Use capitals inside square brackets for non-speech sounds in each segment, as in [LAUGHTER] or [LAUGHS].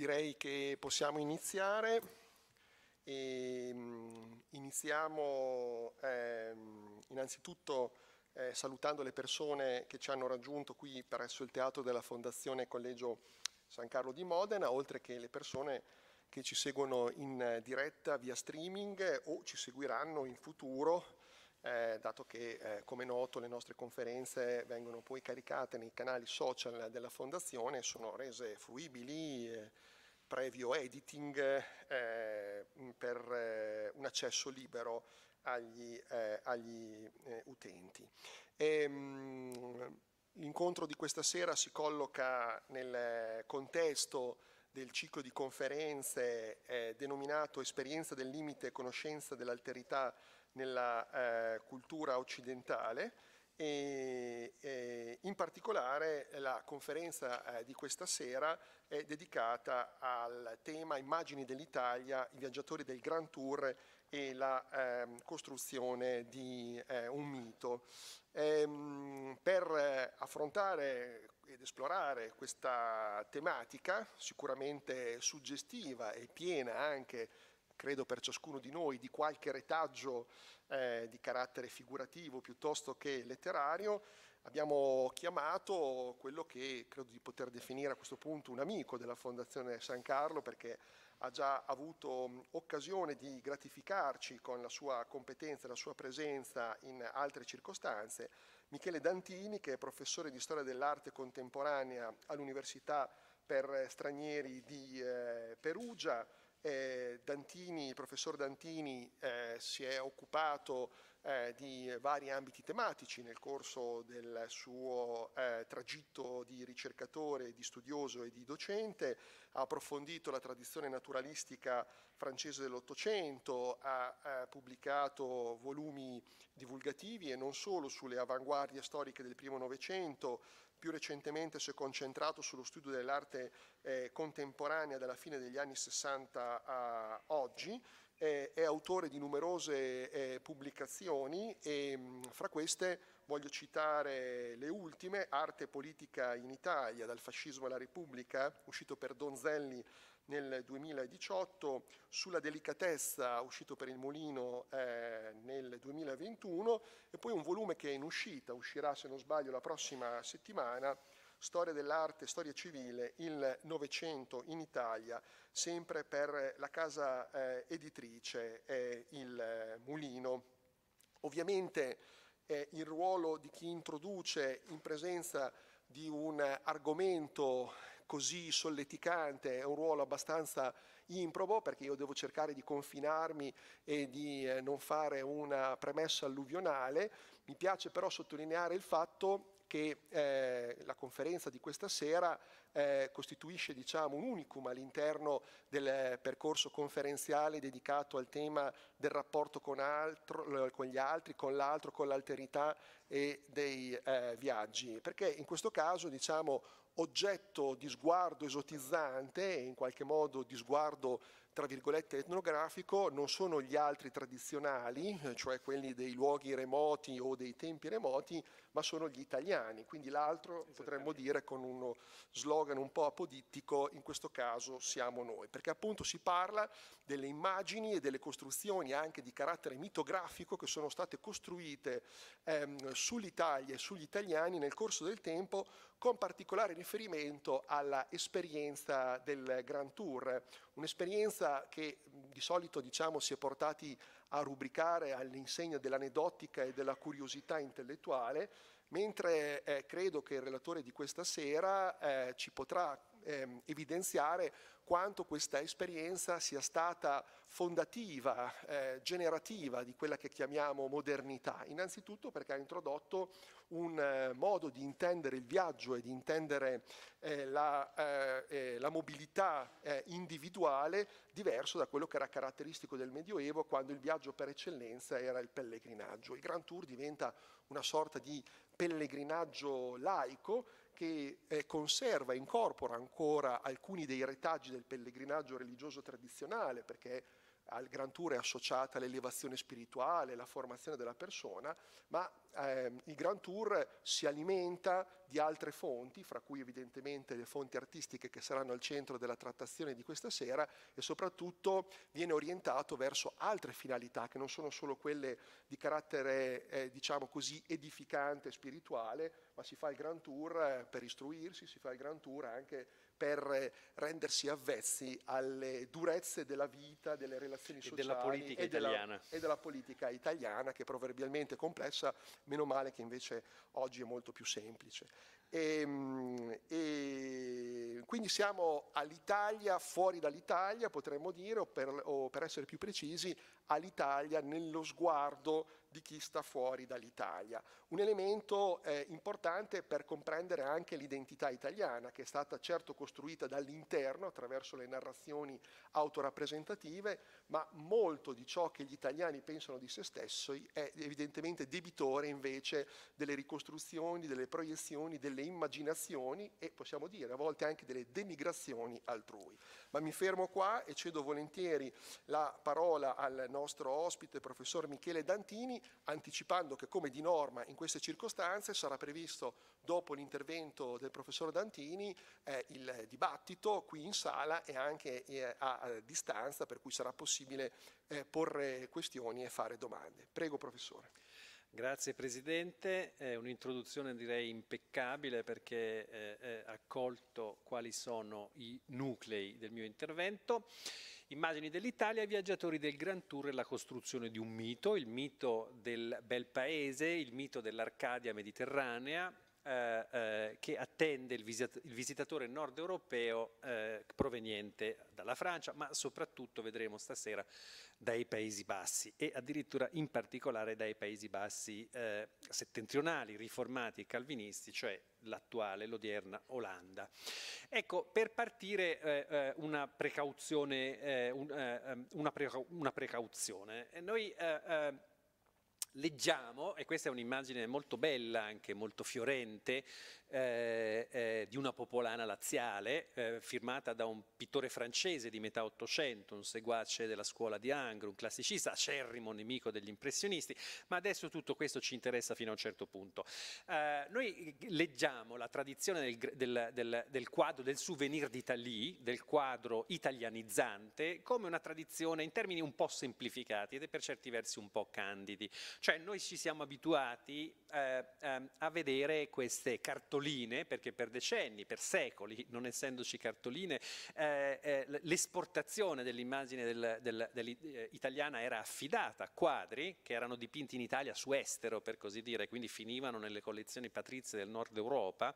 direi che possiamo iniziare. E, ehm, iniziamo eh, innanzitutto eh, salutando le persone che ci hanno raggiunto qui presso il teatro della Fondazione Collegio San Carlo di Modena, oltre che le persone che ci seguono in diretta via streaming o ci seguiranno in futuro, eh, dato che eh, come noto le nostre conferenze vengono poi caricate nei canali social della Fondazione e sono rese fruibili. Eh, previo editing eh, mm, per eh, un accesso libero agli, eh, agli eh, utenti. Ehm, l'incontro di questa sera si colloca nel contesto del ciclo di conferenze eh, denominato Esperienza del limite e conoscenza dell'alterità nella eh, cultura occidentale, e, eh, in particolare la conferenza eh, di questa sera è dedicata al tema Immagini dell'Italia, i viaggiatori del Grand Tour e la eh, costruzione di eh, un mito. Ehm, per affrontare ed esplorare questa tematica, sicuramente suggestiva e piena anche di credo per ciascuno di noi, di qualche retaggio eh, di carattere figurativo piuttosto che letterario, abbiamo chiamato quello che credo di poter definire a questo punto un amico della Fondazione San Carlo perché ha già avuto occasione di gratificarci con la sua competenza e la sua presenza in altre circostanze. Michele Dantini, che è professore di storia dell'arte contemporanea all'Università per stranieri di eh, Perugia, eh, Dantini, il professor Dantini eh, si è occupato eh, di vari ambiti tematici nel corso del suo eh, tragitto di ricercatore, di studioso e di docente, ha approfondito la tradizione naturalistica francese dell'Ottocento, ha eh, pubblicato volumi divulgativi e non solo sulle avanguardie storiche del primo Novecento, più recentemente si è concentrato sullo studio dell'arte eh, contemporanea dalla fine degli anni 60 a oggi, è autore di numerose eh, pubblicazioni e mh, mm, fra queste voglio citare le ultime, Arte e politica in Italia, dal fascismo alla Repubblica, uscito per Donzelli nel 2018, sulla delicatezza uscito per il Molino eh, nel 2021 e poi un volume che è in uscita, uscirà se non sbaglio la prossima settimana, Storia dell'arte, storia civile, il Novecento in Italia, sempre per la casa eh, editrice eh, il Mulino. Ovviamente eh, il ruolo di chi introduce in presenza di un argomento così solleticante, è un ruolo abbastanza improbo perché io devo cercare di confinarmi e di eh, non fare una premessa alluvionale. Mi piace però sottolineare il fatto che eh, la conferenza di questa sera eh, costituisce diciamo, un unicum all'interno del percorso conferenziale dedicato al tema del rapporto con, altro, con gli altri, con l'altro, con l'alterità e dei eh, viaggi, perché in questo caso diciamo, oggetto di sguardo esotizzante e in qualche modo di sguardo tra virgolette etnografico non sono gli altri tradizionali, cioè quelli dei luoghi remoti o dei tempi remoti, ma sono gli italiani. Quindi l'altro potremmo dire con uno slogan un po' apodittico, in questo caso siamo noi, perché appunto si parla delle immagini e delle costruzioni anche di carattere mitografico che sono state costruite ehm, sull'Italia e sugli italiani nel corso del tempo con particolare riferimento all'esperienza del Grand Tour, un'esperienza che di solito diciamo, si è portati a rubricare all'insegna dell'aneddotica e della curiosità intellettuale, mentre eh, credo che il relatore di questa sera eh, ci potrà ehm, evidenziare quanto questa esperienza sia stata fondativa, eh, generativa di quella che chiamiamo modernità, innanzitutto perché ha introdotto un eh, modo di intendere il viaggio e di intendere eh, la, eh, eh, la, mobilità eh, individuale diverso da quello che era caratteristico del Medioevo quando il viaggio per eccellenza era il pellegrinaggio. Il Grand Tour diventa una sorta di pellegrinaggio laico che eh, conserva, incorpora ancora alcuni dei retaggi del pellegrinaggio religioso tradizionale, perché al Grand Tour è associata l'elevazione spirituale, la formazione della persona, ma ehm, il Grand Tour si alimenta di altre fonti, fra cui evidentemente le fonti artistiche che saranno al centro della trattazione di questa sera e soprattutto viene orientato verso altre finalità che non sono solo quelle di carattere, eh, diciamo così, edificante spirituale, ma si fa il Grand Tour eh, per istruirsi, si fa il Grand Tour anche per eh, rendersi avvezzi alle durezze della vita, delle relazioni sociali e della politica, e italiana. Della, e della politica italiana che è proverbialmente complessa, meno male che invece oggi è molto più semplice. E, ehm, e quindi siamo all'Italia, fuori dall'Italia potremmo dire, o per, o per essere più precisi, all'Italia nello sguardo di chi sta fuori dall'Italia. Un elemento eh, importante per comprendere anche l'identità italiana, che è stata certo costruita dall'interno attraverso le narrazioni autorappresentative, ma molto di ciò che gli italiani pensano di se stessi è evidentemente debitore invece delle ricostruzioni, delle proiezioni, delle immaginazioni e possiamo dire a volte anche delle demigrazioni altrui. Ma mi fermo qua e cedo volentieri la parola al nostro ospite, professor Michele Dantini, anticipando che come di norma in queste circostanze sarà previsto dopo l'intervento del professor Dantini eh, il dibattito qui in sala e anche eh, a, a, distanza per cui sarà possibile eh, porre questioni e fare domande. Prego professore. Grazie Presidente, è un'introduzione direi impeccabile perché ha eh, colto quali sono i nuclei del mio intervento. Immagini dell'Italia, viaggiatori del Grand Tour e la costruzione di un mito, il mito del bel paese, il mito dell'Arcadia mediterranea, eh, eh, che attende il, visit il visitatore nord europeo eh, proveniente dalla Francia, ma soprattutto vedremo stasera dai Paesi Bassi e addirittura in particolare dai Paesi Bassi eh, settentrionali, riformati e calvinisti, cioè l'attuale, l'odierna Olanda. Ecco, per partire eh, una precauzione, un, ehm, una, preca una, precauzione, noi leggiamo, e questa è un'immagine molto bella, anche molto fiorente, eh, eh, di una popolana laziale eh, firmata da un pittore francese di metà Ottocento, un seguace della scuola di Angro, un classicista acerrimo nemico degli impressionisti, ma adesso tutto questo ci interessa fino a un certo punto. Eh, noi leggiamo la tradizione del, del, del, del quadro, del souvenir d'Italie, del quadro italianizzante, come una tradizione in termini un po' semplificati ed è per certi versi un po' candidi. Cioè noi ci siamo abituati eh, ehm, a vedere queste cartoline cartoline, perché per decenni, per secoli, non essendoci cartoline, eh, eh, l'esportazione dell'immagine del, del, dell'italiana eh, era affidata a quadri che erano dipinti in Italia su estero, per così dire, quindi finivano nelle collezioni patrizie del nord Europa.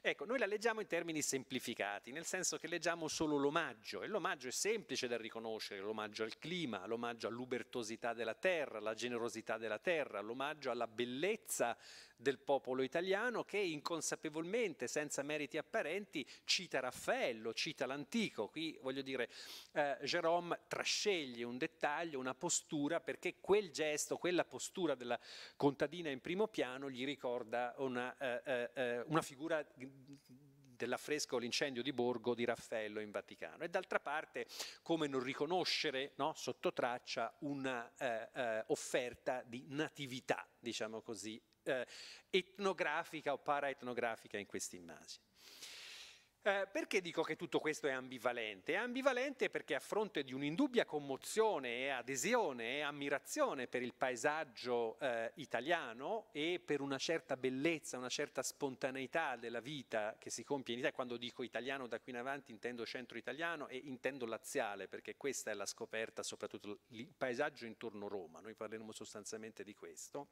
Ecco, noi la leggiamo in termini semplificati, nel senso che leggiamo solo l'omaggio, e l'omaggio è semplice da riconoscere, l'omaggio al clima, l'omaggio all'ubertosità della terra, alla generosità della terra, l'omaggio alla bellezza del popolo italiano che inconsapevolmente, senza meriti apparenti, cita Raffaello, cita l'antico. Qui voglio dire, eh, Jerome trasceglie un dettaglio, una postura, perché quel gesto, quella postura della contadina in primo piano gli ricorda una, eh, eh, eh una figura dell'affresco L'incendio di Borgo di Raffaello in Vaticano. E d'altra parte, come non riconoscere no, sotto traccia un'offerta eh, eh, di natività, diciamo così, eh, etnografica o paraetnografica in queste immagini. Eh, perché dico che tutto questo è ambivalente? È ambivalente perché a fronte di un'indubbia commozione e adesione e ammirazione per il paesaggio eh, italiano e per una certa bellezza, una certa spontaneità della vita che si compie in Italia, quando dico italiano da qui in avanti intendo centro italiano e intendo laziale perché questa è la scoperta soprattutto il paesaggio intorno a Roma, noi parleremo sostanzialmente di questo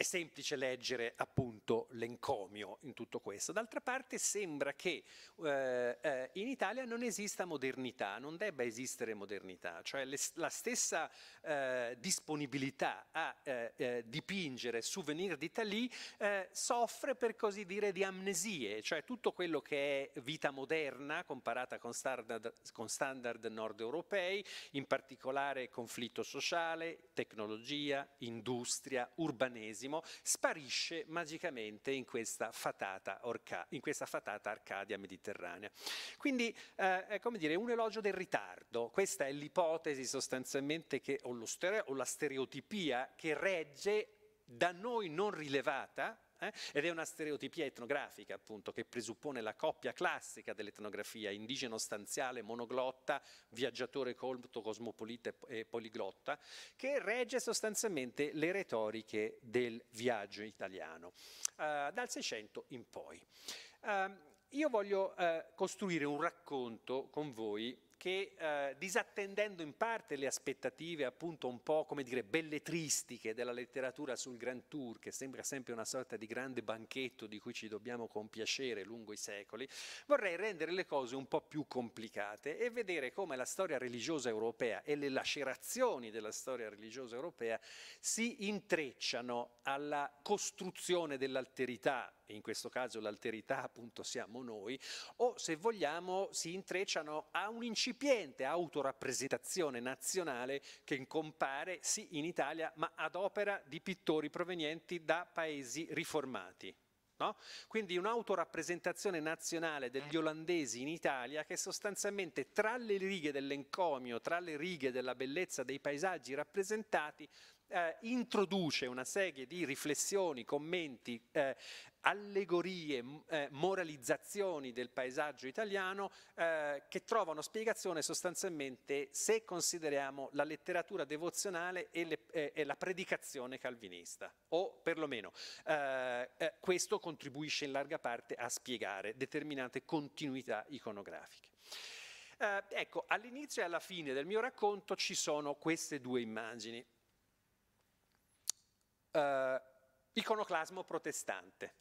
è semplice leggere appunto l'encomio in tutto questo. D'altra parte sembra che eh, eh, in Italia non esista modernità, non debba esistere modernità, cioè le, la stessa eh, disponibilità a eh, eh, dipingere souvenir d'Italie eh, soffre per così dire di amnesie, cioè tutto quello che è vita moderna comparata con standard, con standard nord europei, in particolare conflitto sociale, tecnologia, industria, urbanesimo XX sparisce magicamente in questa fatata, orca, in questa fatata Arcadia mediterranea. Quindi eh, è come dire un elogio del ritardo, questa è l'ipotesi sostanzialmente che, o, stere, o la stereotipia che regge da noi non rilevata, eh? ed è una stereotipia etnografica appunto che presuppone la coppia classica dell'etnografia, indigeno stanziale, monoglotta, viaggiatore colto, cosmopolita e poliglotta, che regge sostanzialmente le retoriche del viaggio italiano eh, dal 600 in poi. Eh, io voglio eh, costruire un racconto con voi che eh, disattendendo in parte le aspettative appunto un po' come dire belletristiche della letteratura sul Grand Tour, che sembra sempre una sorta di grande banchetto di cui ci dobbiamo compiacere lungo i secoli, vorrei rendere le cose un po' più complicate e vedere come la storia religiosa europea e le lacerazioni della storia religiosa europea si intrecciano alla costruzione dell'alterità e in questo caso l'alterità appunto siamo noi, o se vogliamo si intrecciano a un'incipiente autorappresentazione nazionale che compare sì in Italia ma ad opera di pittori provenienti da paesi riformati. No? Quindi un'autorappresentazione nazionale degli olandesi in Italia che sostanzialmente tra le righe dell'encomio, tra le righe della bellezza dei paesaggi rappresentati, eh, introduce una serie di riflessioni, commenti, eh, allegorie, eh, moralizzazioni del paesaggio italiano eh, che trovano spiegazione sostanzialmente se consideriamo la letteratura devozionale e, le, eh, e la predicazione calvinista, o perlomeno eh, eh, questo contribuisce in larga parte a spiegare determinate continuità iconografiche. Eh, ecco, all'inizio e alla fine del mio racconto ci sono queste due immagini. iconoclasmo protestante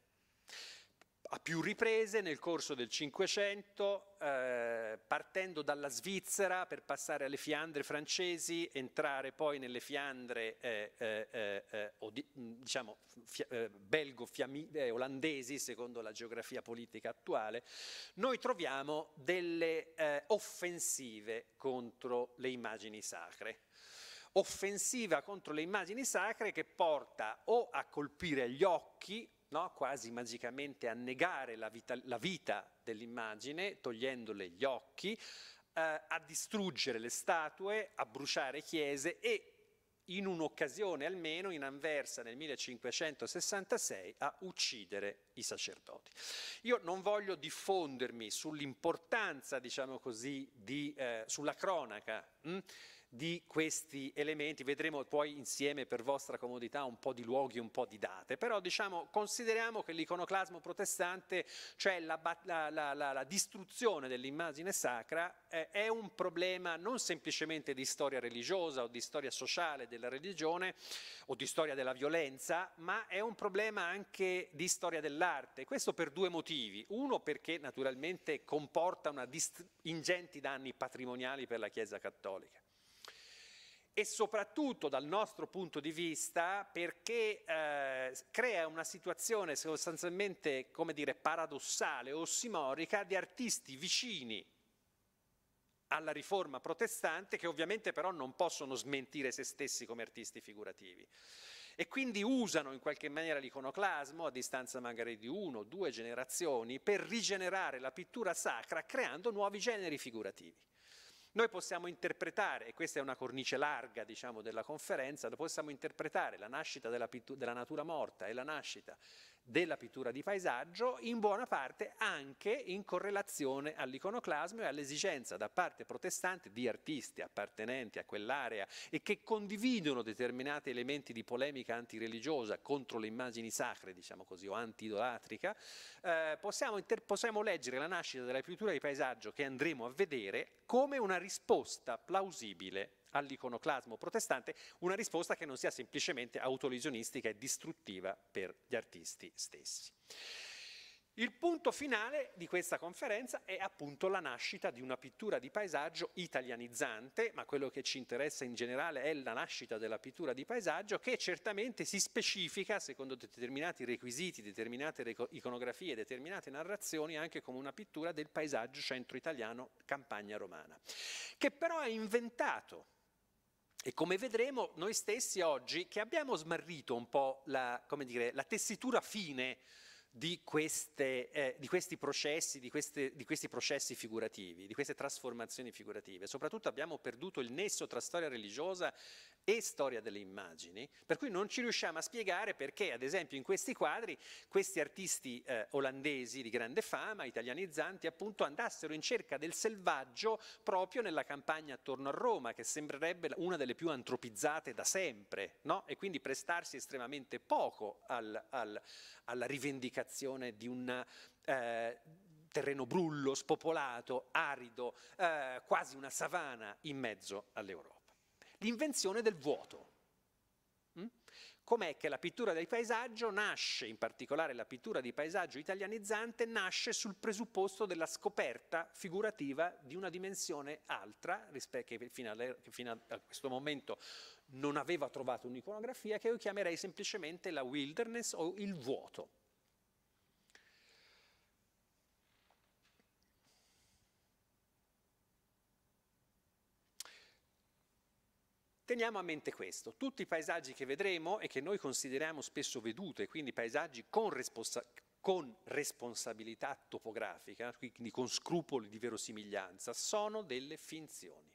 a più riprese nel corso del Cinquecento, eh, partendo dalla Svizzera per passare alle Fiandre francesi, entrare poi nelle Fiandre eh, eh, eh diciamo, eh, belgo-olandesi, eh, secondo la geografia politica attuale, noi troviamo delle offensive contro le immagini sacre offensiva contro le immagini sacre che porta o a colpire gli occhi no? quasi magicamente annegare la vita, la vita dell'immagine, togliendole gli occhi, eh, a distruggere le statue, a bruciare chiese e in un'occasione almeno in Anversa nel 1566 a uccidere i sacerdoti. Io non voglio diffondermi sull'importanza, diciamo così, di, eh, sulla cronaca. Mh? Hm? di questi elementi, vedremo poi insieme per vostra comodità un po' di luoghi, un po' di date, però diciamo, consideriamo che l'iconoclasmo protestante, cioè la, la, la, la distruzione dell'immagine sacra, eh, è un problema non semplicemente di storia religiosa o di storia sociale della religione o di storia della violenza, ma è un problema anche di storia dell'arte, questo per due motivi, uno perché naturalmente comporta una dist- ingenti danni patrimoniali per la Chiesa cattolica e soprattutto dal nostro punto di vista perché eh, crea una situazione sostanzialmente, come dire, paradossale, ossimorica di artisti vicini alla riforma protestante che ovviamente però non possono smentire se stessi come artisti figurativi e quindi usano in qualche maniera l'iconoclasmo a distanza magari di uno o due generazioni per rigenerare la pittura sacra creando nuovi generi figurativi. Noi possiamo interpretare, e questa è una cornice larga diciamo, della conferenza, possiamo interpretare la nascita della, della natura morta e la nascita della pittura di paesaggio, in buona parte anche in correlazione all'iconoclasmo e all'esigenza da parte protestante di artisti appartenenti a quell'area e che condividono determinati elementi di polemica antireligiosa contro le immagini sacre, diciamo così, o antidolatrica, eh, possiamo, possiamo leggere la nascita della pittura di paesaggio che andremo a vedere come una risposta plausibile all'iconoclasmo protestante, una risposta che non sia semplicemente autolesionistica e distruttiva per gli artisti stessi. Il punto finale di questa conferenza è appunto la nascita di una pittura di paesaggio italianizzante, ma quello che ci interessa in generale è la nascita della pittura di paesaggio che certamente si specifica, secondo determinati requisiti, determinate iconografie, determinate narrazioni, anche come una pittura del paesaggio centro italiano campagna romana, che però è inventato e come vedremo noi stessi oggi che abbiamo smarrito un po' la, dire, la tessitura fine di, queste, eh, di, questi processi, di, queste, di questi processi figurativi, di queste trasformazioni figurative. Soprattutto abbiamo perduto il nesso tra storia religiosa e storia delle immagini, per cui non ci riusciamo a spiegare perché, ad esempio, in questi quadri questi artisti eh, olandesi di grande fama, italianizzanti, appunto, andassero in cerca del selvaggio proprio nella campagna attorno a Roma, che sembrerebbe una delle più antropizzate da sempre, no? e quindi prestarsi estremamente poco al, al, alla rivendicazione di un eh, terreno brullo, spopolato, arido, eh, quasi una savana in mezzo all'Europa l'invenzione del vuoto. Mm? Com'è che la pittura del paesaggio nasce, in particolare la pittura di paesaggio italianizzante, nasce sul presupposto della scoperta figurativa di una dimensione altra, che fino, alle, che fino a questo momento non aveva trovato un'iconografia, che io chiamerei semplicemente la wilderness o il vuoto. Teniamo a mente questo, tutti i paesaggi che vedremo e che noi consideriamo spesso vedute, quindi paesaggi con, responsa con responsabilità topografica, quindi con scrupoli di verosimiglianza, sono delle finzioni.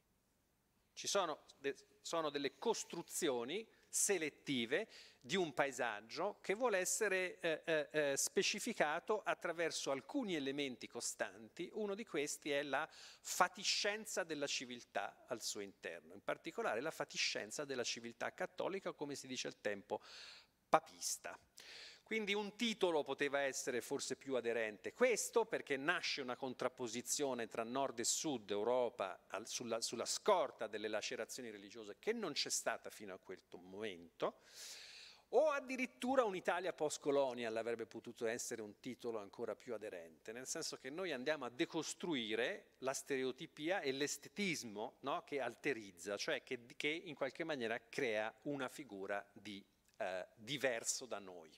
Ci sono, de sono delle costruzioni selettive di un paesaggio che vuole essere eh, eh, eh, specificato attraverso alcuni elementi costanti, uno di questi è la fatiscenza della civiltà al suo interno, in particolare la fatiscenza della civiltà cattolica, come si dice al tempo papista. Quindi un titolo poteva essere forse più aderente. Questo perché nasce una contrapposizione tra nord e sud Europa al, sulla, sulla scorta delle lacerazioni religiose che non c'è stata fino a quel momento o addirittura un'Italia post-colonial avrebbe potuto essere un titolo ancora più aderente, nel senso che noi andiamo a decostruire la stereotipia e l'estetismo no, che alterizza, cioè che, che, in qualche maniera crea una figura di eh, diverso da noi.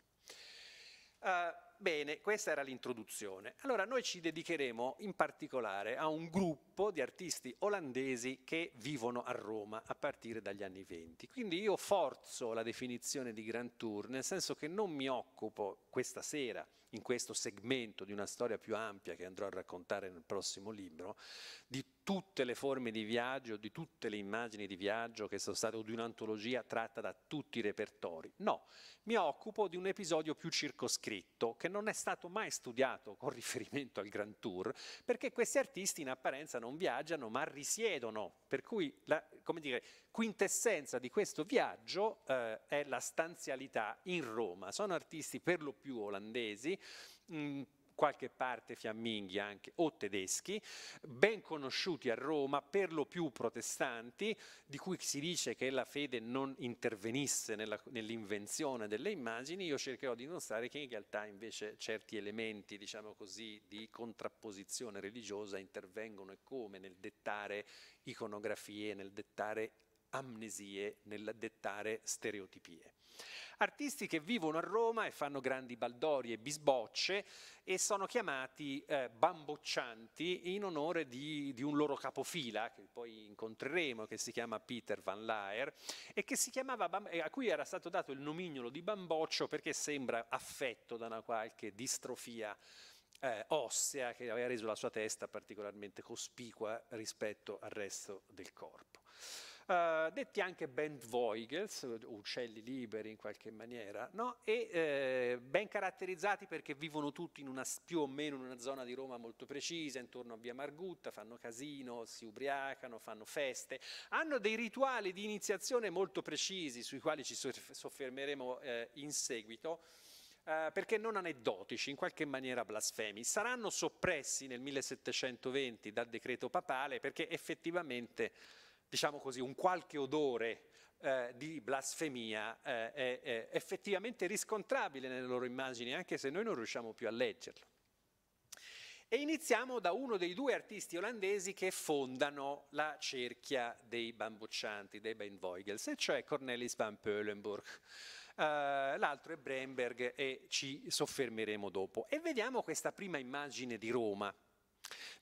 Uh, Bene, questa era l'introduzione. Allora noi ci dedicheremo in particolare a un gruppo di artisti olandesi che vivono a Roma a partire dagli anni 20. Quindi io forzo la definizione di Grand Tour, nel senso che non mi occupo questa sera, in questo segmento di una storia più ampia che andrò a raccontare nel prossimo libro, di tutte le forme di viaggio, di tutte le immagini di viaggio che sono state, o di un'antologia tratta da tutti i repertori. No, mi occupo di un episodio più circoscritto che non è stato mai studiato con riferimento al Grand Tour, perché questi artisti in apparenza non viaggiano ma risiedono, per cui la dire, quintessenza di questo viaggio eh, è la stanzialità in Roma. Sono artisti per lo più olandesi, mh, mm, qualche parte fiamminghi anche, o tedeschi, ben conosciuti a Roma, per lo più protestanti, di cui si dice che la fede non intervenisse nell'invenzione delle immagini, io cercherò di dimostrare che in realtà invece certi elementi, diciamo così, di contrapposizione religiosa intervengono e come nel dettare iconografie, nel dettare amnesie, nel dettare stereotipie artisti che vivono a Roma e fanno grandi baldori e bisbocce e sono chiamati eh, bamboccianti in onore di, di, un loro capofila, che poi incontreremo, che si chiama Peter Van Laer, e chiamava, a cui era stato dato il nomignolo di bamboccio perché sembra affetto da una qualche distrofia eh, ossea che aveva reso la sua testa particolarmente cospicua rispetto al resto del corpo. Eh, detti anche Bentvoigels, uccelli liberi in qualche maniera, no? e eh, ben caratterizzati perché vivono tutti una, più o meno in una zona di Roma molto precisa, intorno a via Margutta, fanno casino, si ubriacano, fanno feste, hanno dei rituali di iniziazione molto precisi sui quali ci soffermeremo eh, in seguito. Uh, perché non aneddotici, in qualche maniera blasfemi, saranno soppressi nel 1720 dal decreto papale perché effettivamente diciamo così, un qualche odore eh, di blasfemia eh, è, è, effettivamente riscontrabile nelle loro immagini, anche se noi non riusciamo più a leggerlo. E iniziamo da uno dei due artisti olandesi che fondano la cerchia dei bambuccianti, dei Ben Voigels, e cioè Cornelis van Peulenburg. Uh, l'altro è Bremberg e ci soffermeremo dopo. E vediamo questa prima immagine di Roma,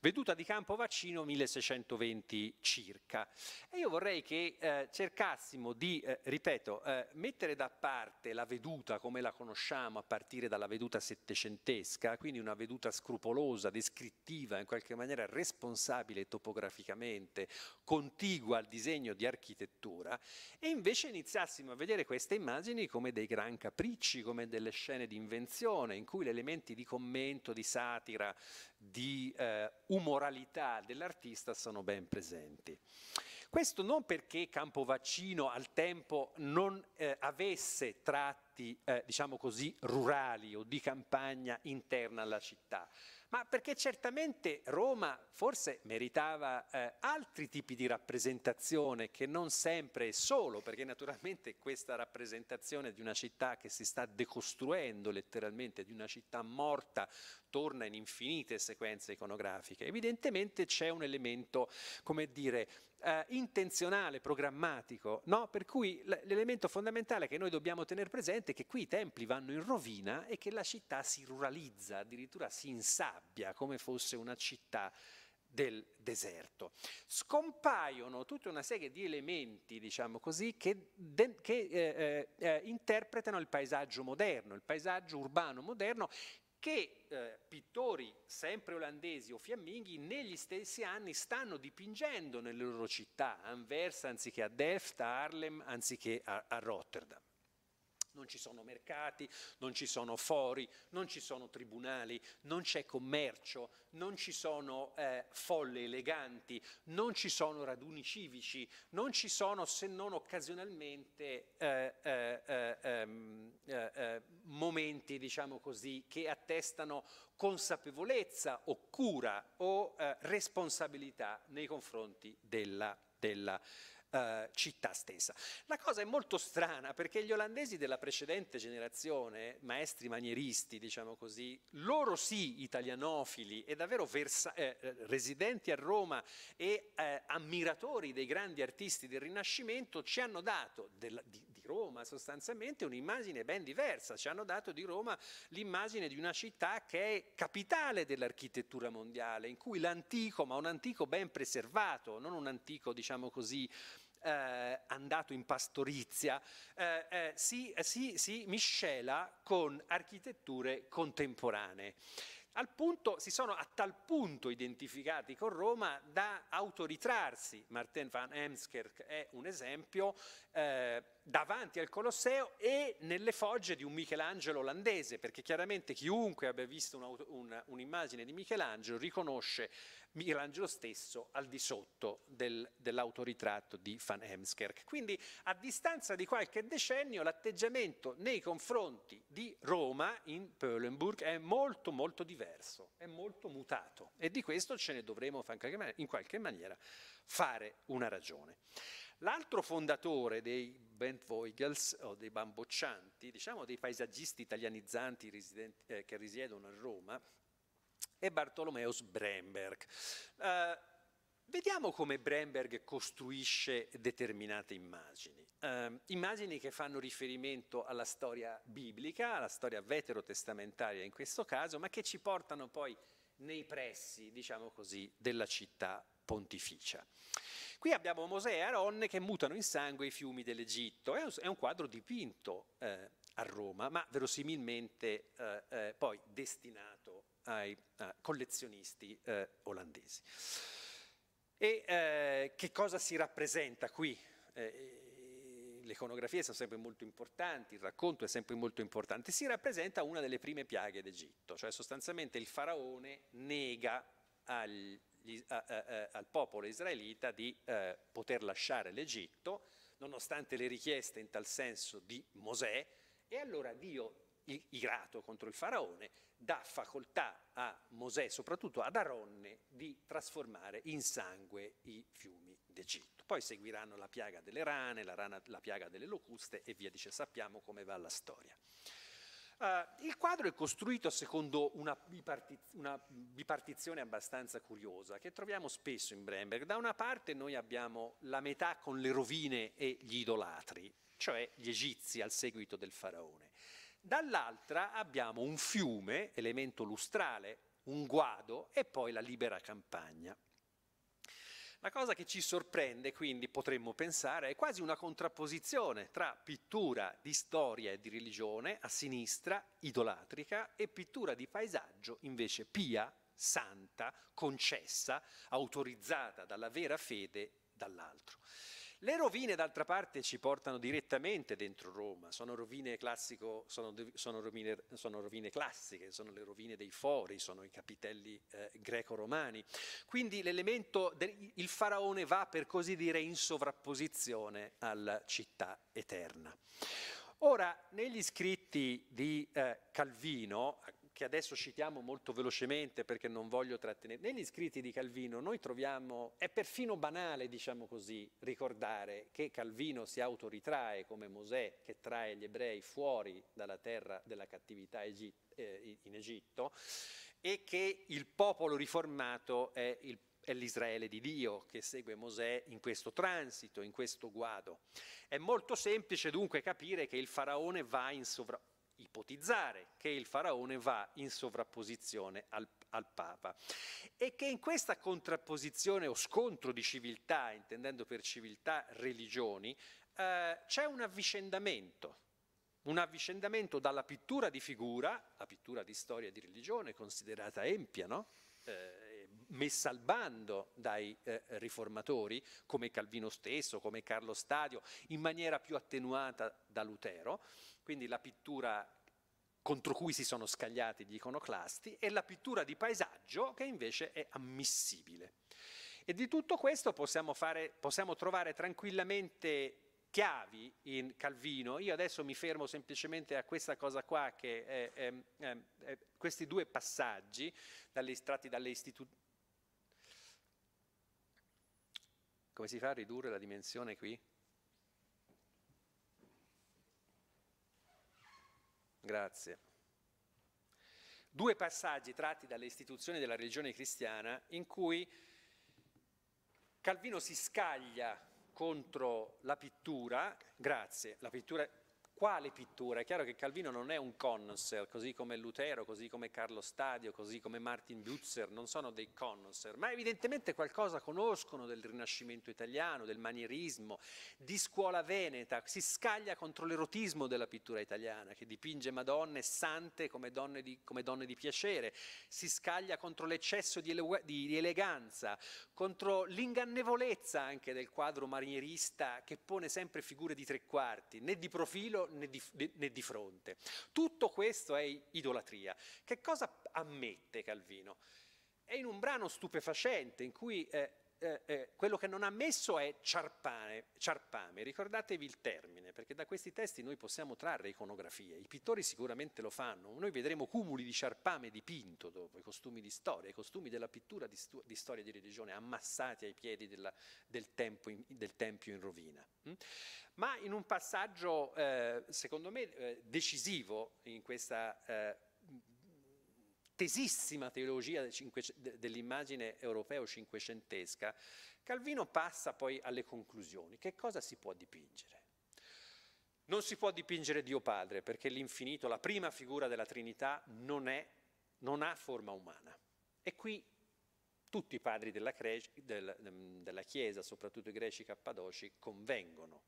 Veduta di campo vaccino 1620 circa. E io vorrei che eh, cercassimo di, eh, ripeto, eh, mettere da parte la veduta come la conosciamo a partire dalla veduta settecentesca, quindi una veduta scrupolosa, descrittiva, in qualche maniera responsabile topograficamente, contigua al disegno di architettura, e invece iniziassimo a vedere queste immagini come dei gran capricci, come delle scene di invenzione, in cui gli elementi di commento, di satira, di eh, umoralità dell'artista sono ben presenti. Questo non perché Campovaccino al tempo non eh, avesse tratti, eh, diciamo così, rurali o di campagna interna alla città, ma perché certamente Roma forse meritava eh, altri tipi di rappresentazione che non sempre e solo, perché naturalmente questa rappresentazione di una città che si sta decostruendo letteralmente, di una città morta, torna in infinite sequenze iconografiche. Evidentemente c'è un elemento, come dire, eh, intenzionale, programmatico, no? per cui l'elemento fondamentale che noi dobbiamo tenere presente è che qui i templi vanno in rovina e che la città si ruralizza, addirittura si insabbia come fosse una città del deserto. Scompaiono tutta una serie di elementi, diciamo così, che, de, che eh, eh, eh interpretano il paesaggio moderno, il paesaggio urbano moderno che eh, pittori sempre olandesi o fiamminghi negli stessi anni stanno dipingendo nelle loro città, Anversa anziché a Delft, a Harlem anziché a, a Rotterdam. Non ci sono mercati, non ci sono fori, non ci sono tribunali, non c'è commercio, non ci sono eh, folle eleganti, non ci sono raduni civici, non ci sono se non occasionalmente eh, eh, eh, ehm, eh, eh momenti, diciamo così, che attestano consapevolezza o cura o responsabilità nei confronti della, della eh, città stessa. La cosa è molto strana perché gli olandesi della precedente generazione, maestri manieristi, diciamo così, loro sì italianofili e davvero versa- eh, residenti a Roma e eh, ammiratori dei grandi artisti del Rinascimento, ci hanno dato del, di, di Roma sostanzialmente un'immagine ben diversa, ci hanno dato di Roma l'immagine di una città che è capitale dell'architettura mondiale, in cui l'antico, ma un antico ben preservato, non un antico diciamo così eh, andato in pastorizia, eh, eh, si, eh, si, si miscela con architetture contemporanee. Al Punto, si sono a tal punto identificati con Roma da autoritrarsi, Martin van Emskerk è un esempio, eh, davanti al Colosseo e nelle fogge di un Michelangelo olandese, perché chiaramente chiunque abbia visto un'immagine un, un di Michelangelo riconosce Michelangelo stesso al di sotto del, dell'autoritratto di Van Hemskerk. Quindi a distanza di qualche decennio l'atteggiamento nei confronti di Roma in Pölenburg è molto molto diverso, è molto mutato e di questo ce ne dovremo in qualche maniera fare una ragione. L'altro fondatore dei Bent Voigels, o dei bamboccianti, diciamo dei paesaggisti italianizzanti residenti, eh, che risiedono a Roma, è Bartolomeus Bremberg. Eh, vediamo come Bremberg costruisce determinate immagini. Eh, immagini che fanno riferimento alla storia biblica, alla storia veterotestamentaria in questo caso, ma che ci portano poi nei pressi, diciamo così, della città pontificia. Qui abbiamo Mosè e Aaron che mutano in sangue i fiumi dell'Egitto, è un quadro dipinto eh, a Roma, ma verosimilmente eh, eh, poi destinato ai collezionisti eh, olandesi. E eh, che cosa si rappresenta qui? Eh, le iconografie sono sempre molto importanti, il racconto è sempre molto importante, si rappresenta una delle prime piaghe d'Egitto, cioè sostanzialmente il faraone nega agli gli, a, eh, a, eh, eh, al popolo israelita di eh, poter lasciare l'Egitto, nonostante le richieste in tal senso di Mosè, e allora Dio, irato contro il faraone, dà facoltà a Mosè, soprattutto ad Aronne, di trasformare in sangue i fiumi d'Egitto. Poi seguiranno la piaga delle rane, la, rana, la piaga delle locuste e via dice, sappiamo come va la storia. Uh, il quadro è costruito secondo una, bipartiz- una, bipartizione abbastanza curiosa che troviamo spesso in Bremberg. Da una parte noi abbiamo la metà con le rovine e gli idolatri, cioè gli egizi al seguito del faraone. Dall'altra abbiamo un fiume, elemento lustrale, un guado e poi la libera campagna. La cosa che ci sorprende, quindi potremmo pensare, è quasi una contrapposizione tra pittura di storia e di religione a sinistra, idolatrica, e pittura di paesaggio invece pia, santa, concessa, autorizzata dalla vera fede dall'altro. Le rovine, d'altra parte, ci portano direttamente dentro Roma, sono rovine, classico, sono, sono rovine, sono rovine classiche, sono le rovine dei fori, sono i capitelli eh, greco-romani. Quindi l'elemento, del, il faraone va per così dire in sovrapposizione alla città eterna. Ora, negli scritti di eh, Calvino, che adesso citiamo molto velocemente perché non voglio trattenere, negli scritti di Calvino noi troviamo, è perfino banale diciamo così, ricordare che Calvino si autoritrae come Mosè che trae gli ebrei fuori dalla terra della cattività eh, in Egitto e che il popolo riformato è il è l'Israele di Dio che segue Mosè in questo transito, in questo guado. È molto semplice dunque capire che il faraone va in sovrapposizione ipotizzare che il faraone va in sovrapposizione al, al, Papa e che in questa contrapposizione o scontro di civiltà, intendendo per civiltà religioni, eh, c'è un avvicendamento, un avvicendamento dalla pittura di figura, la pittura di storia e di religione considerata empia, no? eh, messa al bando dai eh, riformatori, come Calvino stesso, come Carlo Stadio, in maniera più attenuata da Lutero, quindi la pittura contro cui si sono scagliati gli iconoclasti, e la pittura di paesaggio che invece è ammissibile. E di tutto questo possiamo, fare, possiamo trovare tranquillamente chiavi in Calvino. Io adesso mi fermo semplicemente a questa cosa qua, che è, è, è, questi due passaggi dalle, tratti dalle, istituzioni Come si fa a ridurre la dimensione qui? Grazie. Due passaggi tratti dalle istituzioni della religione cristiana in cui Calvino si scaglia contro la pittura, grazie, la pittura quale pittura? È chiaro che Calvino non è un connoisseur, così come Lutero, così come Carlo Stadio, così come Martin Butzer, non sono dei connoisseur, ma evidentemente qualcosa conoscono del Rinascimento italiano, del manierismo, di scuola veneta, si scaglia contro l'erotismo della pittura italiana, che dipinge Madonne sante come donne di, come donne di piacere, si scaglia contro l'eccesso di, ele- di eleganza, contro l'ingannevolezza anche del quadro manierista che pone sempre figure di tre quarti, né di profilo né di, né di fronte. Tutto questo è idolatria. Che cosa ammette Calvino? È in un brano stupefacente in cui eh, eh, eh, quello che non ha messo è ciarpane, ciarpame, ricordatevi il termine, perché da questi testi noi possiamo trarre iconografie, i pittori sicuramente lo fanno, noi vedremo cumuli di ciarpame dipinto dopo, i costumi di storia, i costumi della pittura di, stu- di storia e di religione ammassati ai piedi della, del, in, del, Tempio in rovina. Mm? Ma in un passaggio, eh, secondo me, eh, decisivo in questa eh, tesissima teologia dell'immagine europeo cinquecentesca, Calvino passa poi alle conclusioni. Che cosa si può dipingere? Non si può dipingere Dio Padre perché l'infinito, la prima figura della Trinità, non, è, non ha forma umana. E qui tutti i padri della, cre- del, ehm, della Chiesa, soprattutto i greci cappadoci, convengono.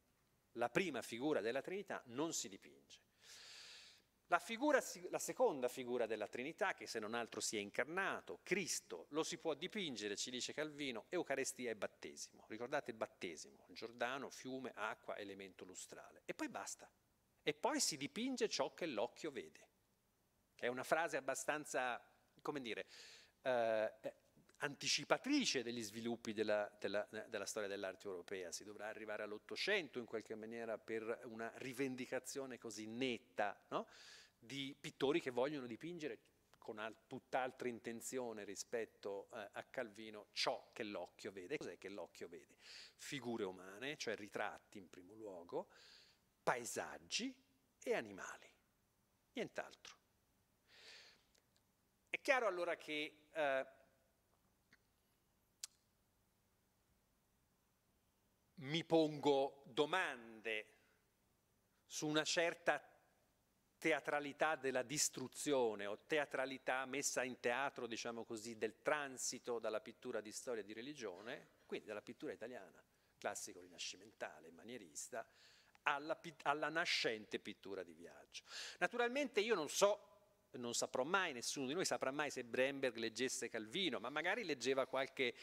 La prima figura della Trinità non si dipinge. La, figura, la seconda figura della Trinità, che se non altro si è incarnato, Cristo, lo si può dipingere, ci dice Calvino, Eucaristia e battesimo. Ricordate il battesimo, Giordano, fiume, acqua, elemento lustrale. E poi basta. E poi si dipinge ciò che l'occhio vede, che è una frase abbastanza, come dire, eh, eh anticipatrice degli sviluppi della, della, della, storia dell'arte europea. Si dovrà arrivare all'Ottocento in qualche maniera per una rivendicazione così netta no? di pittori che vogliono dipingere con al- tutt'altra intenzione rispetto eh, a Calvino ciò che l'occhio vede. Cos'è che l'occhio vede? Figure umane, cioè ritratti in primo luogo, paesaggi e animali, nient'altro. È chiaro allora che eh, mi pongo domande su una certa teatralità della distruzione o teatralità messa in teatro, diciamo così, del transito dalla pittura di storia e di religione, quindi dalla pittura italiana, classico rinascimentale, manierista, alla, alla nascente pittura di viaggio. Naturalmente io non so non saprò mai, nessuno di noi saprà mai se Bremberg leggesse Calvino, ma magari leggeva qualche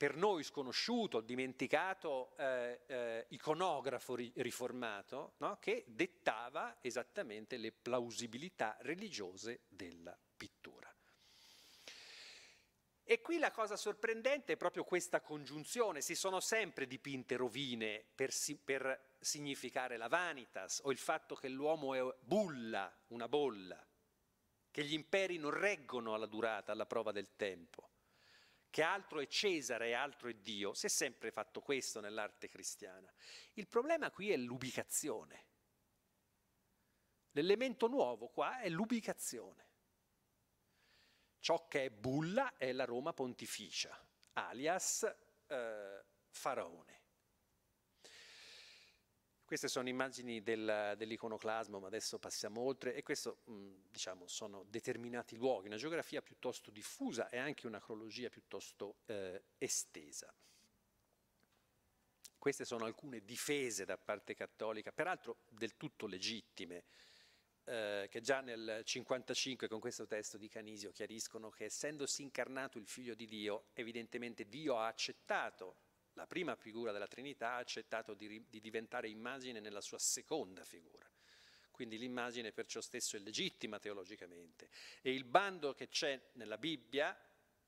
per noi sconosciuto, dimenticato eh, eh, iconografo ri riformato no? che dettava esattamente le plausibilità religiose della pittura. E qui la cosa sorprendente è proprio questa congiunzione, si sono sempre dipinte rovine per, per significare la vanitas o il fatto che l'uomo è bulla, una bolla, che gli imperi non reggono alla durata, alla prova del tempo che altro è Cesare e altro è Dio, si è sempre fatto questo nell'arte cristiana. Il problema qui è l'ubicazione. L'elemento nuovo qua è l'ubicazione. Ciò che è bulla è la Roma pontificia, alias eh, faraone. Queste sono immagini del, dell'iconoclasma, ma adesso passiamo oltre e questo mh, diciamo, sono determinati luoghi, una geografia piuttosto diffusa e anche una crologia piuttosto eh, estesa. Queste sono alcune difese da parte cattolica, peraltro del tutto legittime, eh, che già nel 55 con questo testo di Canisio chiariscono che essendosi incarnato il figlio di Dio, evidentemente Dio ha accettato la prima figura della Trinità ha accettato di, di diventare immagine nella sua seconda figura. Quindi l'immagine per ciò stesso è legittima teologicamente. E il bando che c'è nella Bibbia,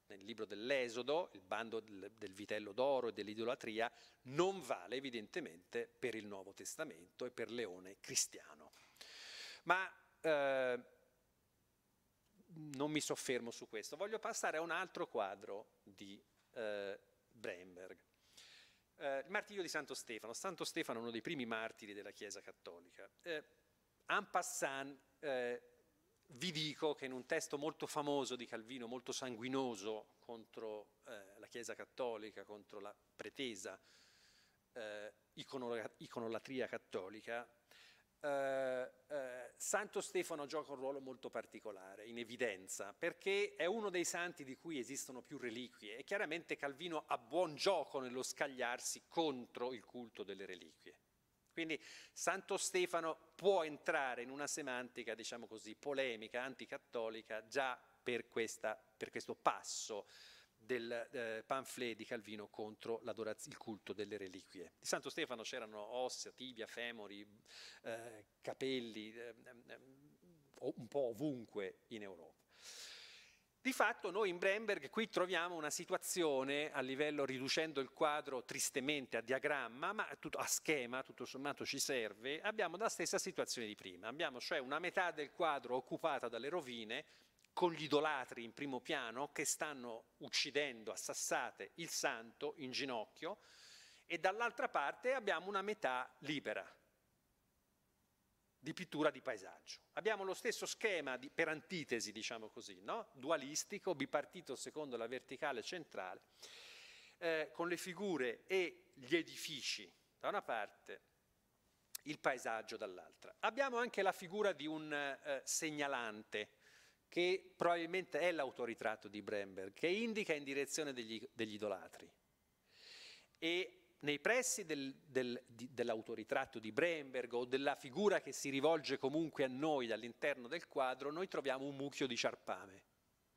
nel libro dell'Esodo, il bando del, del vitello d'oro e dell'idolatria, non vale evidentemente per il Nuovo Testamento e per Leone cristiano. Ma eh, non mi soffermo su questo, voglio passare a un altro quadro di eh, Bremberg. Eh, il martirio di Santo Stefano. Santo Stefano è uno dei primi martiri della Chiesa Cattolica. Eh, en passant, eh, vi dico che in un testo molto famoso di Calvino, molto sanguinoso contro eh, la Chiesa Cattolica, contro la pretesa eh, iconolatria cattolica, eh, eh, Santo Stefano gioca un ruolo molto particolare, in evidenza, perché è uno dei santi di cui esistono più reliquie e chiaramente Calvino ha buon gioco nello scagliarsi contro il culto delle reliquie. Quindi Santo Stefano può entrare in una semantica, diciamo così, polemica, anticattolica, già per, questa, per questo passo del eh, pamphlet di Calvino contro il culto delle reliquie. Di Santo Stefano c'erano ossa, tibia, femori, eh, capelli, eh, un po' ovunque in Europa. Di fatto noi in Bremberg qui troviamo una situazione a livello, riducendo il quadro tristemente a diagramma, ma a schema, tutto sommato ci serve, abbiamo la stessa situazione di prima. Abbiamo cioè una metà del quadro occupata dalle rovine, con gli idolatri in primo piano che stanno uccidendo a sassate il santo in ginocchio e dall'altra parte abbiamo una metà libera di pittura di paesaggio. Abbiamo lo stesso schema di, per antitesi, diciamo così, no? dualistico, bipartito secondo la verticale centrale, eh, con le figure e gli edifici da una parte, il paesaggio dall'altra. Abbiamo anche la figura di un eh, segnalante, che probabilmente è l'autoritratto di Bremberg, che indica in direzione degli, degli idolatri. E nei pressi del, del, di, dell'autoritratto di Bremberg o della figura che si rivolge comunque a noi dall'interno del quadro, noi troviamo un mucchio di ciarpame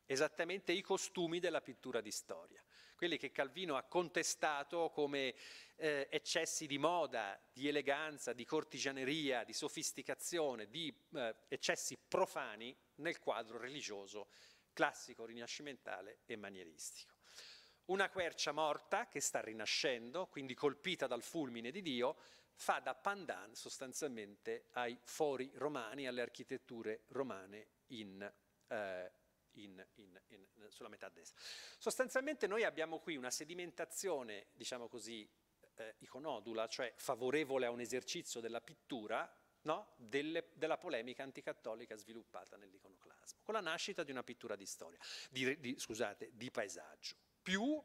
esattamente i costumi della pittura di storia, quelli che Calvino ha contestato come eh, eccessi di moda, di eleganza, di cortigianeria, di sofisticazione, di eh, eccessi profani nel quadro religioso classico, rinascimentale e manieristico. Una quercia morta che sta rinascendo, quindi colpita dal fulmine di Dio, fa da pandan sostanzialmente ai fori romani, alle architetture romane in eh, in, in, in, sulla metà destra. Sostanzialmente noi abbiamo qui una sedimentazione, diciamo così, eh, iconodula, cioè favorevole a un esercizio della pittura, no? Delle, della polemica anticattolica sviluppata nell'iconoclasmo, con la nascita di una pittura di storia, di, di, scusate, di paesaggio, più,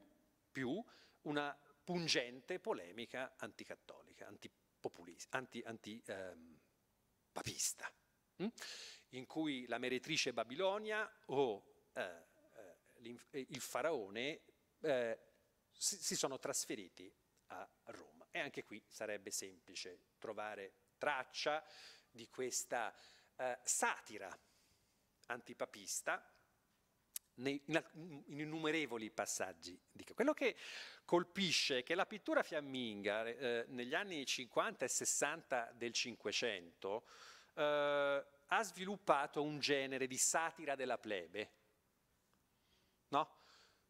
più una pungente polemica anticattolica, antipopulista, anti, anti, ehm, papista. Hm? in cui la meretrice Babilonia o eh, eh, eh, il faraone eh, si, si sono trasferiti a Roma. E anche qui sarebbe semplice trovare traccia di questa eh, satira antipapista nei, in innumerevoli passaggi. Quello che colpisce è che la pittura fiamminga eh, negli anni 50 e 60 del Cinquecento eh, ha sviluppato un genere di satira della plebe. No?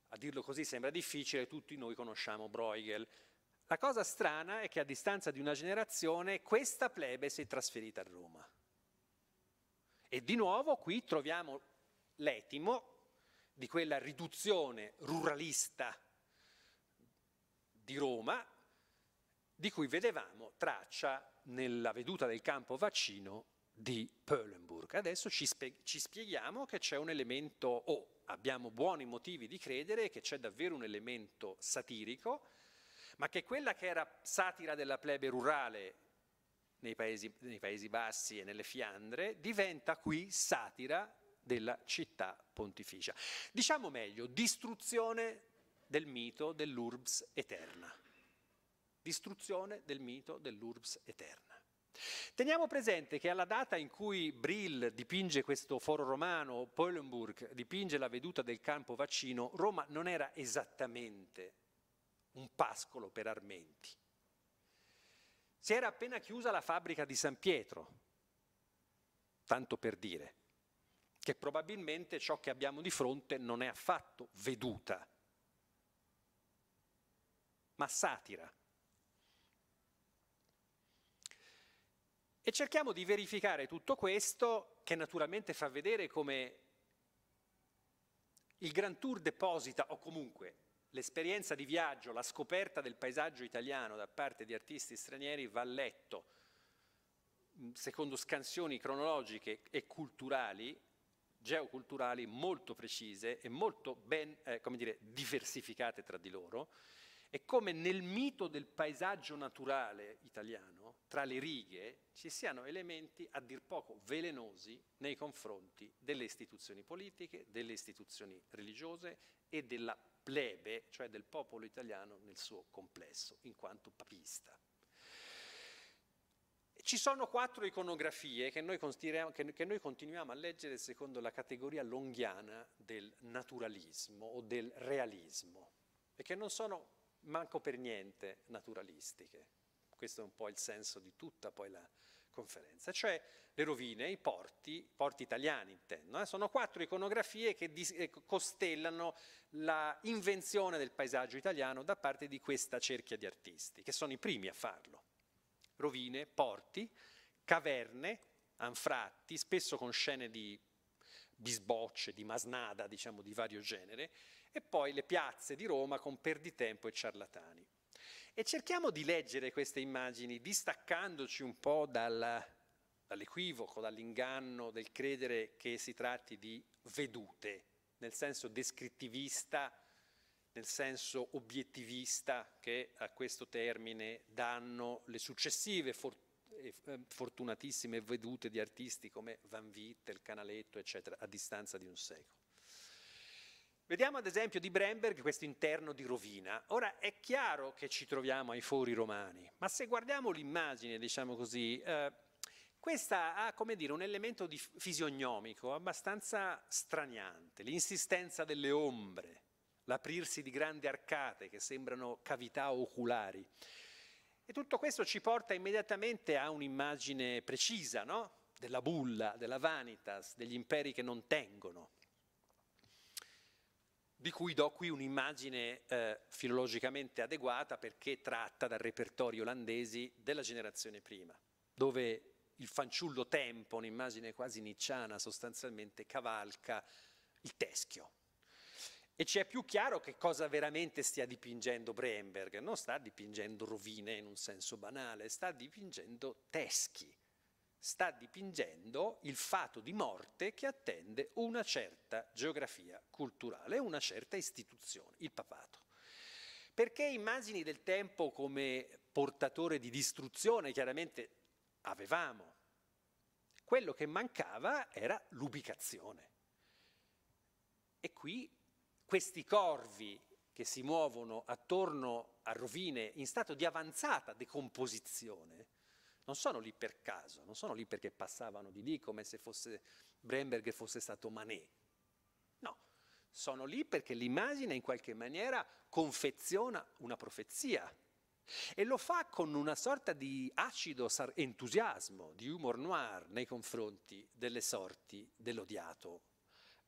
A dirlo così sembra difficile, tutti noi conosciamo Bruegel. La cosa strana è che a distanza di una generazione questa plebe si è trasferita a Roma. E di nuovo qui troviamo l'etimo di quella riduzione ruralista di Roma, di cui vedevamo traccia nella veduta del campo vaccino di Pölenburg. Adesso ci, spie ci spieghiamo che c'è un elemento, o oh, abbiamo buoni motivi di credere che c'è davvero un elemento satirico, ma che quella che era satira della plebe rurale nei paesi, nei paesi Bassi e nelle Fiandre diventa qui satira della città pontificia. Diciamo meglio, distruzione del mito dell'Urbs eterna. Distruzione del mito dell'Urbs eterna. Teniamo presente che alla data in cui Brill dipinge questo foro romano, Peulenburg dipinge la veduta del campo vaccino, Roma non era esattamente un pascolo per armenti. Si era appena chiusa la fabbrica di San Pietro, tanto per dire, che probabilmente ciò che abbiamo di fronte non è affatto veduta, ma satira. E cerchiamo di verificare tutto questo, che naturalmente fa vedere come il Grand Tour deposita, o comunque l'esperienza di viaggio, la scoperta del paesaggio italiano da parte di artisti stranieri va letto mm, secondo scansioni cronologiche e culturali, geoculturali molto precise e molto ben, eh, come dire, diversificate tra di loro, e come nel mito del paesaggio naturale italiano, tra le righe, ci siano elementi a dir poco velenosi nei confronti delle istituzioni politiche, delle istituzioni religiose e della plebe, cioè del popolo italiano nel suo complesso, in quanto papista. Ci sono quattro iconografie che noi, che noi, continuiamo a leggere secondo la categoria longhiana del naturalismo o del realismo e che non sono manco per niente naturalistiche. Questo è un po' il senso di tutta poi la conferenza, cioè le rovine, i porti, i porti italiani intendo, eh, sono quattro iconografie che eh, costellano l'invenzione del paesaggio italiano da parte di questa cerchia di artisti, che sono i primi a farlo. Rovine, porti, caverne, anfratti, spesso con scene di bisbocce, di masnada, diciamo di vario genere, e poi le piazze di Roma con perditempo e ciarlatani. E cerchiamo di leggere queste immagini distaccandoci un po' dal, dall'equivoco, dall'inganno del credere che si tratti di vedute, nel senso descrittivista, nel senso obiettivista che a questo termine danno le successive fortune eh, eh, fortunatissime vedute di artisti come Van Witt, il Canaletto, eccetera, a distanza di un secolo. Vediamo ad esempio di Bremberg questo interno di rovina. Ora è chiaro che ci troviamo ai fori romani, ma se guardiamo l'immagine, diciamo così, eh, questa ha come dire, un elemento fisiognomico abbastanza straniante, l'insistenza delle ombre, l'aprirsi di grandi arcate che sembrano cavità oculari. E tutto questo ci porta immediatamente a un'immagine precisa, no? della bulla, della vanitas, degli imperi che non tengono di cui do qui un'immagine eh, filologicamente adeguata perché tratta dal repertorio olandesi della generazione prima, dove il fanciullo tempo, un'immagine quasi nicciana sostanzialmente, cavalca il teschio. E ci è più chiaro che cosa veramente stia dipingendo Bremberg, non sta dipingendo rovine in un senso banale, sta dipingendo teschi, sta dipingendo il fato di morte che attende una certa geografia culturale, una certa istituzione, il papato. Perché immagini del tempo come portatore di distruzione chiaramente avevamo. Quello che mancava era l'ubicazione. E qui questi corvi che si muovono attorno a rovine in stato di avanzata decomposizione, non sono lì per caso, non sono lì perché passavano di lì come se fosse Bremberg fosse stato Manet. No, sono lì perché l'immagine in qualche maniera confeziona una profezia e lo fa con una sorta di acido entusiasmo, di humor noir nei confronti delle sorti dell'odiato,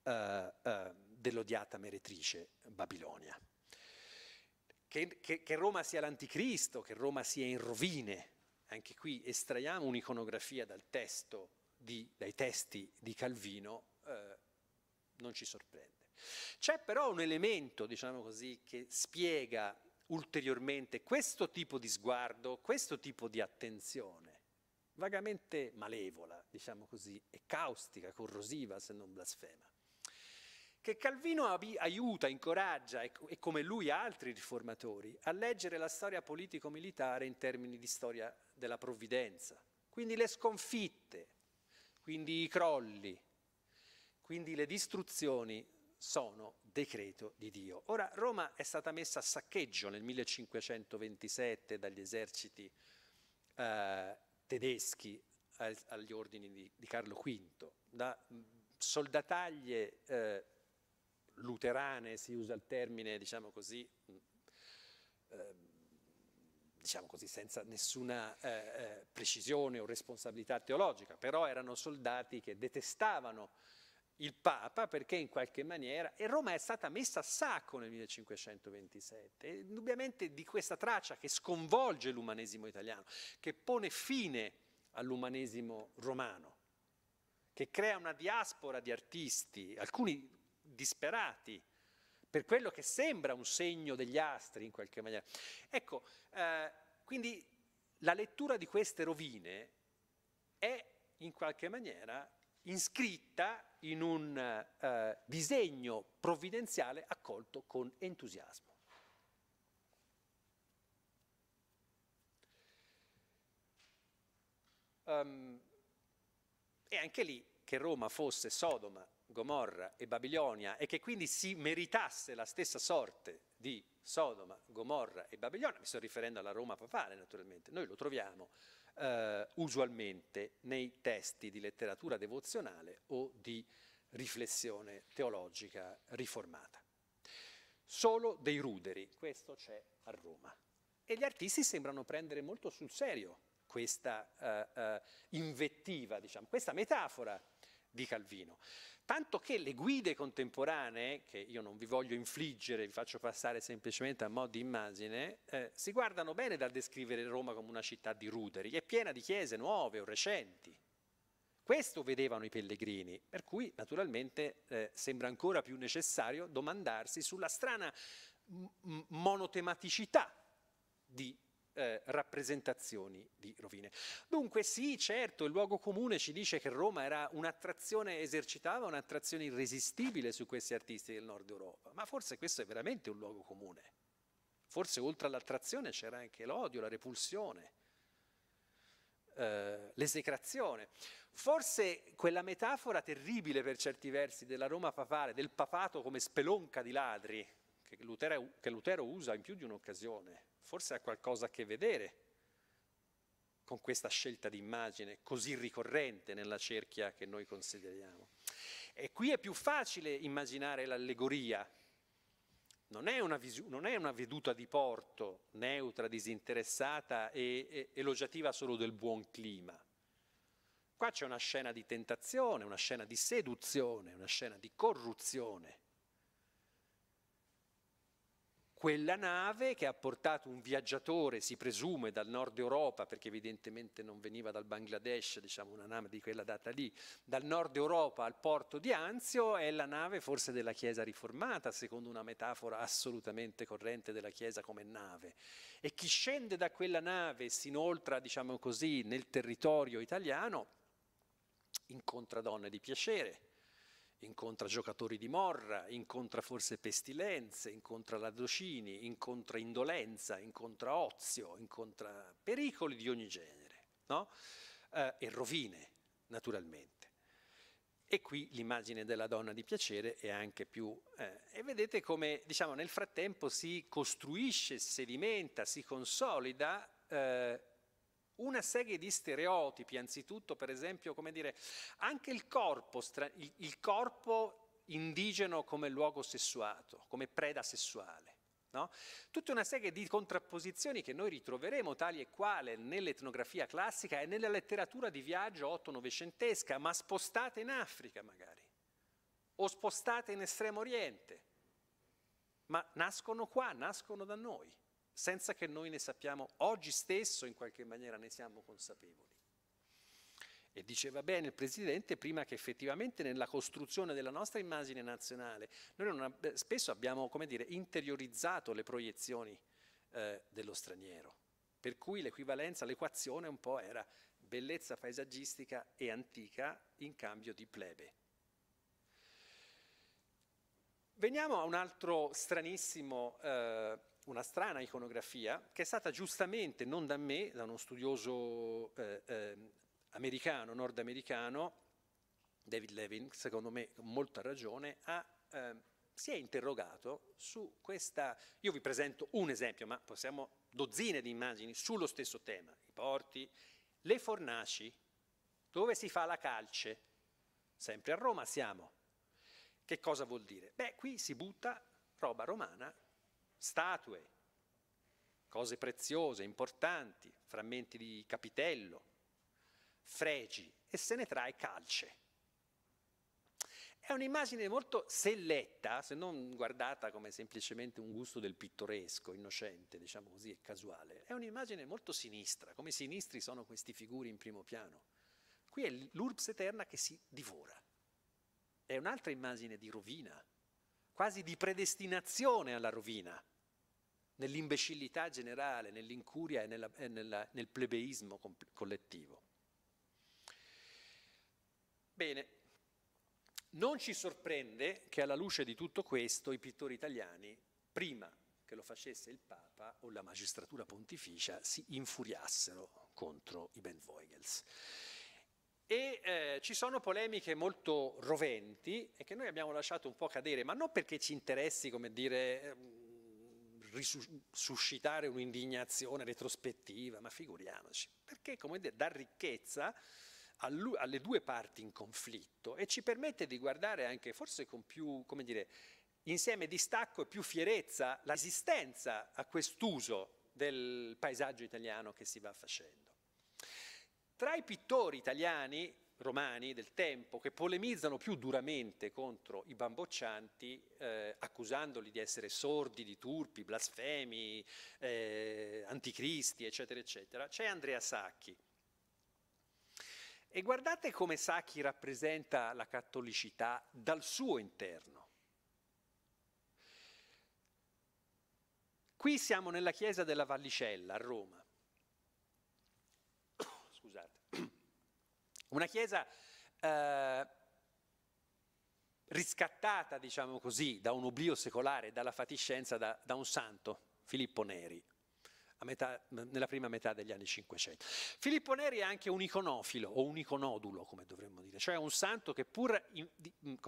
eh, eh, dell'odiata meretrice Babilonia. Che, che, che Roma sia l'anticristo, che Roma sia in rovine, anche qui estraiamo un'iconografia di, dai testi di Calvino, eh, non ci sorprende. C'è però un elemento, diciamo così, che spiega ulteriormente questo tipo di sguardo, questo tipo di attenzione, vagamente malevola, diciamo così, e caustica, corrosiva se non blasfema, che Calvino aiuta, incoraggia, e, e come lui altri riformatori, a leggere la storia politico-militare in termini di storia della provvidenza. Quindi le sconfitte, quindi i crolli, quindi le distruzioni sono decreto di Dio. Ora Roma è stata messa a saccheggio nel 1527 dagli eserciti eh, tedeschi agli ordini di, di, Carlo V, da soldataglie eh, luterane, si usa il termine diciamo così, eh, diciamo così, senza nessuna eh, eh, precisione o responsabilità teologica, però erano soldati che detestavano il Papa perché in qualche maniera, e Roma è stata messa a sacco nel 1527, indubbiamente di questa traccia che sconvolge l'umanesimo italiano, che pone fine all'umanesimo romano, che crea una diaspora di artisti, alcuni disperati, per quello che sembra un segno degli astri in qualche maniera. Ecco, eh, quindi la lettura di queste rovine è in qualche maniera iscritta in un eh, disegno provvidenziale accolto con entusiasmo. Um, e anche lì che Roma fosse Sodoma Gomorra e Babilonia e che quindi si meritasse la stessa sorte di Sodoma, Gomorra e Babilonia, mi sto riferendo alla Roma papale naturalmente, noi lo troviamo eh, usualmente nei testi di letteratura devozionale o di riflessione teologica riformata. Solo dei ruderi, questo c'è a Roma. E gli artisti sembrano prendere molto sul serio questa eh, eh invettiva, diciamo, questa metafora di Calvino tanto che le guide contemporanee, che io non vi voglio infliggere, vi faccio passare semplicemente a mo' di immagine, eh, si guardano bene dal descrivere Roma come una città di ruderi, è piena di chiese nuove o recenti. Questo vedevano i pellegrini, per cui naturalmente eh, sembra ancora più necessario domandarsi sulla strana monotematicità di eh, rappresentazioni di rovine. Dunque sì, certo, il luogo comune ci dice che Roma era un'attrazione, esercitava un'attrazione irresistibile su questi artisti del nord Europa, ma forse questo è veramente un luogo comune. Forse oltre all'attrazione c'era anche l'odio, la repulsione, eh, l'esecrazione. Forse quella metafora terribile per certi versi della Roma papale, del papato come spelonca di ladri, che Lutero, che Lutero usa in più di un'occasione, forse ha qualcosa a che vedere con questa scelta di immagine così ricorrente nella cerchia che noi consideriamo. E qui è più facile immaginare l'allegoria. Non è, una, non è una veduta di porto neutra, disinteressata e, e elogiativa solo del buon clima. Qua c'è una scena di tentazione, una scena di seduzione, una scena di corruzione quella nave che ha portato un viaggiatore, si presume, dal nord Europa, perché evidentemente non veniva dal Bangladesh, diciamo una nave di quella data lì, dal nord Europa al porto di Anzio, è la nave forse della Chiesa riformata, secondo una metafora assolutamente corrente della Chiesa come nave. E chi scende da quella nave e si inoltra, diciamo così, nel territorio italiano, incontra donne di piacere, incontra giocatori di morra, incontra forse pestilenze, incontra ladocini, incontra indolenza, incontra ozio, incontra pericoli di ogni genere, no? eh, e rovine naturalmente. E qui l'immagine della donna di piacere è anche più... Eh, e vedete come diciamo, nel frattempo si costruisce, si sedimenta, si consolida eh, una serie di stereotipi, anzitutto per esempio, come dire, anche il corpo, il corpo indigeno come luogo sessuato, come preda sessuale. No? Tutta una serie di contrapposizioni che noi ritroveremo tali e quale nell'etnografia classica e nella letteratura di viaggio otto-novecentesca, ma spostate in Africa magari, o spostate in Estremo Oriente, ma nascono qua, nascono da noi senza che noi ne sappiamo oggi stesso in qualche maniera ne siamo consapevoli. E diceva bene il Presidente prima che effettivamente nella costruzione della nostra immagine nazionale noi ab spesso abbiamo come dire, interiorizzato le proiezioni eh, dello straniero, per cui l'equivalenza, l'equazione un po' era bellezza paesaggistica e antica in cambio di plebe. Veniamo a un altro stranissimo eh, una strana iconografia che è stata giustamente, non da me, da uno studioso eh, eh, americano, nordamericano, David Levin, secondo me con molta ragione, ha, eh, si è interrogato su questa... Io vi presento un esempio, ma possiamo dozzine di immagini sullo stesso tema, i porti, le fornaci, dove si fa la calce, sempre a Roma siamo. Che cosa vuol dire? Beh, qui si butta roba romana statue, cose preziose, importanti, frammenti di capitello, fregi e se ne trae calce. È un'immagine molto selletta, se non guardata come semplicemente un gusto del pittoresco, innocente, diciamo così, e casuale. È un'immagine molto sinistra, come sinistri sono questi figuri in primo piano. Qui è l'urbs eterna che si divora. È un'altra immagine di rovina, quasi di predestinazione alla rovina nell'imbecillità generale, nell'incuria e, nella, e nella, nel plebeismo collettivo. Bene, non ci sorprende che alla luce di tutto questo i pittori italiani, prima che lo facesse il Papa o la magistratura pontificia, si infuriassero contro i Benvoigels. E eh, ci sono polemiche molto roventi e che noi abbiamo lasciato un po' cadere, ma non perché ci interessi, come dire ehm, risuscitare un'indignazione retrospettiva, ma figuriamoci, perché come dire, dà ricchezza alle due parti in conflitto e ci permette di guardare anche forse con più, come dire, insieme di stacco e più fierezza la a quest'uso del paesaggio italiano che si va facendo. Tra i pittori italiani romani del tempo che polemizzano più duramente contro i bamboccianti eh, accusandoli di essere sordi, di turpi, blasfemi, eh, anticristi, eccetera, eccetera, c'è Andrea Sacchi. E guardate come Sacchi rappresenta la cattolicità dal suo interno. Qui siamo nella chiesa della Vallicella a Roma Una Chiesa eh, riscattata, diciamo così, da un oblio secolare, dalla fatiscenza, da, da un santo, Filippo Neri, metà, nella prima metà degli anni 500. Filippo Neri è anche un iconofilo o un iconodulo, come dovremmo dire, cioè un santo che pur in,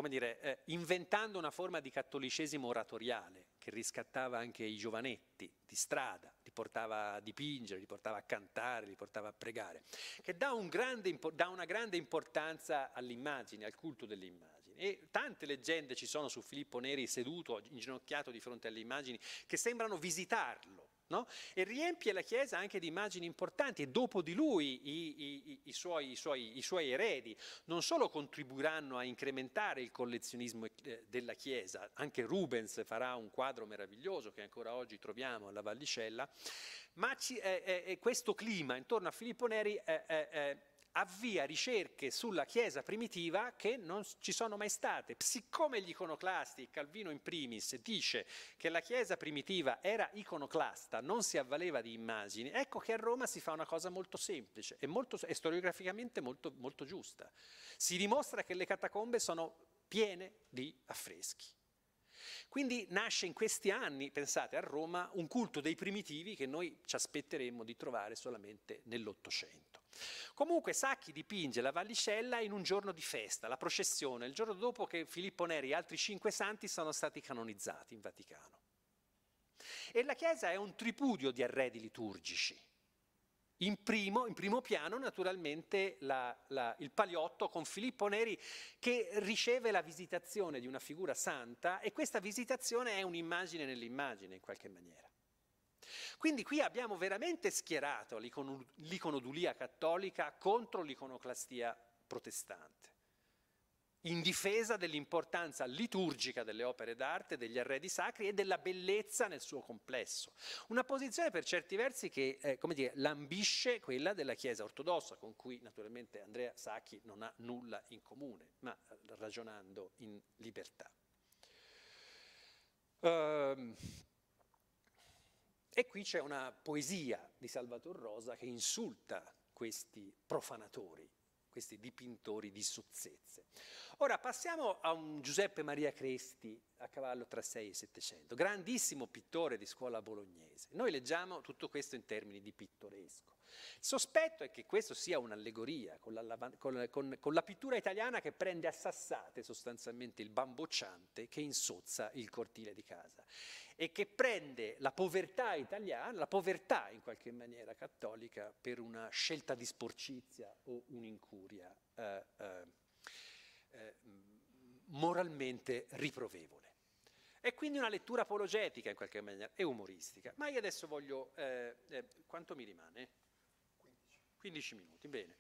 dire, eh, inventando una forma di cattolicesimo oratoriale che riscattava anche i giovanetti di strada, li portava a dipingere, li portava a cantare, li portava a pregare, che dà, un grande, dà una grande importanza all'immagine, al culto dell'immagine. E tante leggende ci sono su Filippo Neri seduto, inginocchiato di fronte alle immagini, che sembrano visitarlo No? E riempie la Chiesa anche di immagini importanti e dopo di lui i, i, i, suoi, suoi, i, suoi, eredi non solo contribuiranno a incrementare il collezionismo eh, della Chiesa, anche Rubens farà un quadro meraviglioso che ancora oggi troviamo alla Vallicella, ma ci, eh, eh, eh questo clima intorno a Filippo Neri... Eh, avvia ricerche sulla Chiesa primitiva che non ci sono mai state. Siccome gli iconoclasti, Calvino in primis, dice che la Chiesa primitiva era iconoclasta, non si avvaleva di immagini, ecco che a Roma si fa una cosa molto semplice e, molto, e storiograficamente molto, molto giusta. Si dimostra che le catacombe sono piene di affreschi. Quindi nasce in questi anni, pensate, a Roma un culto dei primitivi che noi ci aspetteremmo di trovare solamente nell'Ottocento. Comunque Sacchi dipinge la Vallicella in un giorno di festa, la processione, il giorno dopo che Filippo Neri e altri cinque santi sono stati canonizzati in Vaticano. E la Chiesa è un tripudio di arredi liturgici. In primo, in primo piano naturalmente la, la, il paliotto con Filippo Neri che riceve la visitazione di una figura santa e questa visitazione è un'immagine nell'immagine in qualche maniera. Quindi qui abbiamo veramente schierato l'iconodulia cattolica contro l'iconoclastia protestante, in difesa dell'importanza liturgica delle opere d'arte, degli arredi sacri e della bellezza nel suo complesso. Una posizione per certi versi che eh, dire, lambisce quella della Chiesa ortodossa, con cui naturalmente Andrea Sacchi non ha nulla in comune, ma eh, ragionando in libertà. Um, e qui c'è una poesia di Salvator Rosa che insulta questi profanatori, questi dipintori di sozzezze. Ora passiamo a un Giuseppe Maria Cresti a cavallo tra 6 e 700, grandissimo pittore di scuola bolognese. Noi leggiamo tutto questo in termini di pittoresco. Il sospetto è che questo sia un'allegoria con la, con, con, con la pittura italiana che prende a sassate sostanzialmente il bambocciante che insozza il cortile di casa e che prende la povertà italiana, la povertà in qualche maniera cattolica, per una scelta di sporcizia o un'incuria eh, eh, mm, moralmente riprovevole. È quindi una lettura apologetica in qualche maniera e umoristica. Ma io adesso voglio... Eh, eh quanto mi rimane? 15 minuti, bene.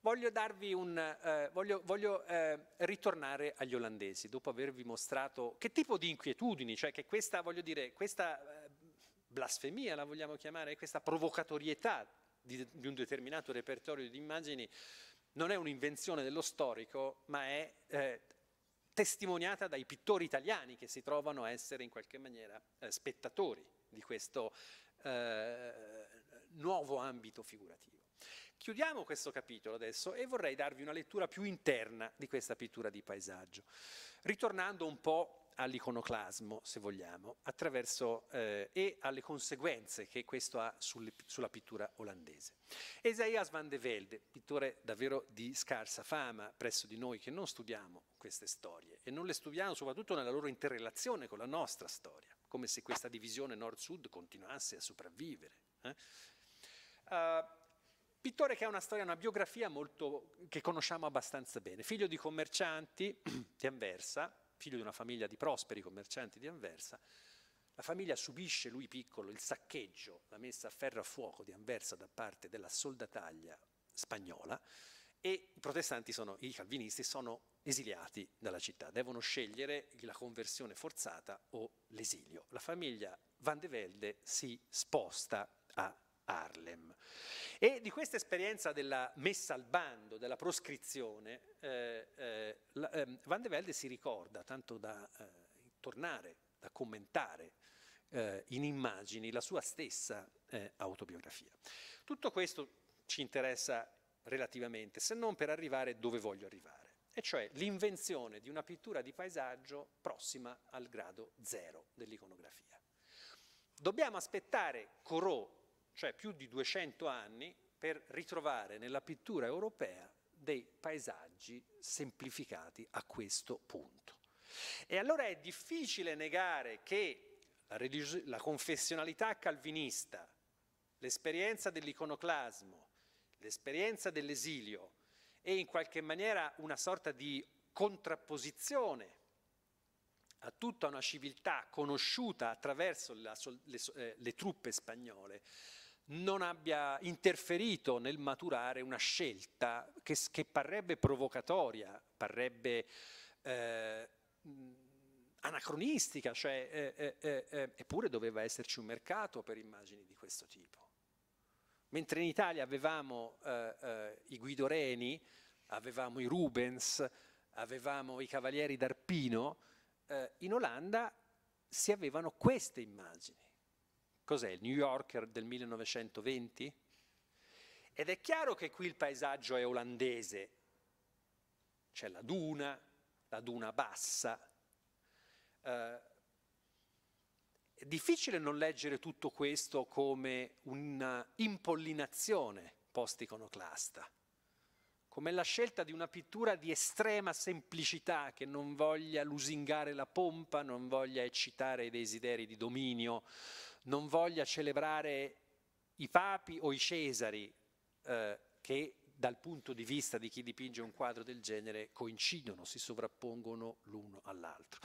Voglio, un, eh, voglio, voglio eh, ritornare agli olandesi dopo avervi mostrato che tipo di inquietudini, cioè che questa, voglio dire, questa eh, blasfemia la vogliamo chiamare, questa provocatorietà di, di, un determinato repertorio di immagini non è un'invenzione dello storico, ma è eh, testimoniata dai pittori italiani che si trovano a essere in qualche maniera eh, spettatori di questo eh, nuovo ambito figurativo. Chiudiamo questo capitolo adesso e vorrei darvi una lettura più interna di questa pittura di paesaggio, ritornando un po' all'iconoclasmo, se vogliamo, eh, e alle conseguenze che questo ha sul, sulla pittura olandese. Esaias van de Velde, pittore davvero di scarsa fama presso di noi che non studiamo queste storie e non le studiamo soprattutto nella loro interrelazione con la nostra storia, come se questa divisione nord-sud continuasse a sopravvivere. Eh? Uh, Pittore che ha una storia, una biografia molto, che conosciamo abbastanza bene, figlio di commercianti [CLEARS THROAT] di Anversa, figlio di una famiglia di prosperi commercianti di Anversa, la famiglia subisce, lui piccolo, il saccheggio, la messa a ferro a fuoco di Anversa da parte della soldataglia spagnola e i protestanti, sono, i calvinisti, sono esiliati dalla città, devono scegliere la conversione forzata o l'esilio. La famiglia Van de Velde si sposta a Harlem. E di questa esperienza della messa al bando, della proscrizione, eh, eh, la, eh, Van de Velde si ricorda, tanto da eh, tornare, da commentare eh, in immagini la sua stessa eh, autobiografia. Tutto questo ci interessa relativamente, se non per arrivare dove voglio arrivare e cioè l'invenzione di una pittura di paesaggio prossima al grado zero dell'iconografia. Dobbiamo aspettare Corot cioè più di 200 anni, per ritrovare nella pittura europea dei paesaggi semplificati a questo punto. E allora è difficile negare che la, la confessionalità calvinista, l'esperienza dell'iconoclasmo, l'esperienza dell'esilio e in qualche maniera una sorta di contrapposizione a tutta una civiltà conosciuta attraverso la, le, eh, le truppe spagnole, non abbia interferito nel maturare una scelta che, che parrebbe provocatoria, parrebbe eh, anacronistica, cioè, eh eh, eh, eh, eppure doveva esserci un mercato per immagini di questo tipo. Mentre in Italia avevamo eh, i Guido Reni, avevamo i Rubens, avevamo i Cavalieri d'Arpino, in Olanda si avevano queste immagini Cos'è il New Yorker del 1920? Ed è chiaro che qui il paesaggio è olandese. C'è la duna, la duna bassa. Eh, è difficile non leggere tutto questo come un'impollinazione post-iconoclasta, come la scelta di una pittura di estrema semplicità che non voglia lusingare la pompa, non voglia eccitare i desideri di dominio, non voglia celebrare i papi o i cesari eh, che dal punto di vista di chi dipinge un quadro del genere coincidono, si sovrappongono l'uno all'altro.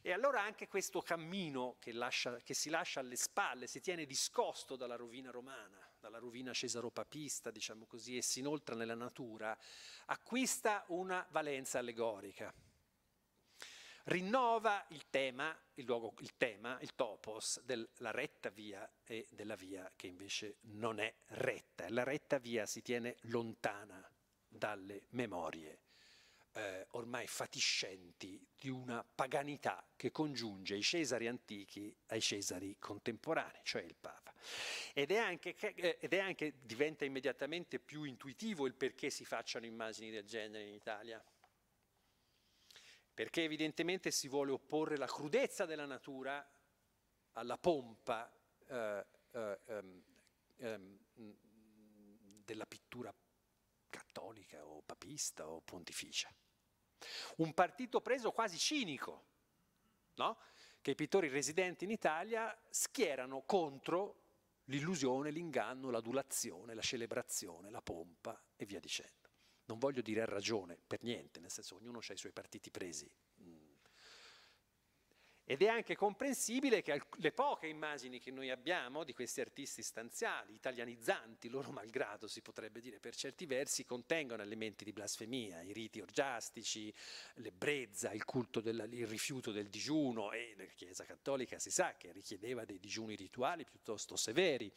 E allora anche questo cammino che, lascia, che, si lascia alle spalle, si tiene discosto dalla rovina romana, dalla rovina cesaropapista, diciamo così, e si inoltra nella natura, acquista una valenza allegorica rinnova il tema, il, luogo, il tema, il topos della retta via e della via che invece non è retta. La retta via si tiene lontana dalle memorie eh, ormai fatiscenti di una paganità che congiunge i Cesari antichi ai Cesari contemporanei, cioè il Papa. Ed è, anche, eh, ed è anche diventa immediatamente più intuitivo il perché si facciano immagini del genere in Italia perché evidentemente si vuole opporre la crudezza della natura alla pompa eh, eh, ehm, ehm, della pittura cattolica o papista o pontificia. Un partito preso quasi cinico, no? che i pittori residenti in Italia schierano contro l'illusione, l'inganno, l'adulazione, la celebrazione, la pompa e via dicendo non voglio dire a ragione, per niente, nel senso ognuno ha i suoi partiti presi. Mm. Ed è anche comprensibile che le poche immagini che noi abbiamo di questi artisti stanziali, italianizzanti, loro malgrado si potrebbe dire per certi versi, contengono elementi di blasfemia, i riti orgiastici, l'ebbrezza, il culto del il rifiuto del digiuno e nella Chiesa Cattolica si sa che richiedeva dei digiuni rituali piuttosto severi,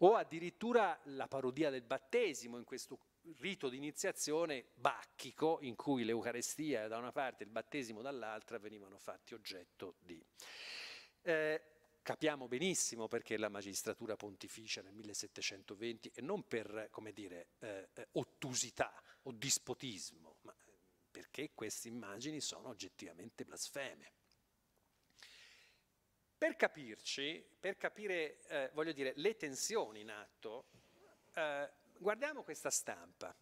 o addirittura la parodia del battesimo in questo rito di iniziazione bacchico in cui l'Eucarestia da una parte e il battesimo dall'altra venivano fatti oggetto di. Eh, capiamo benissimo perché la magistratura pontificia nel 1720, e non per, come dire, eh, eh, ottusità o dispotismo, ma perché queste immagini sono oggettivamente blasfeme. Per capirci, per capire, eh, voglio dire, le tensioni in atto, eh, guardiamo questa stampa,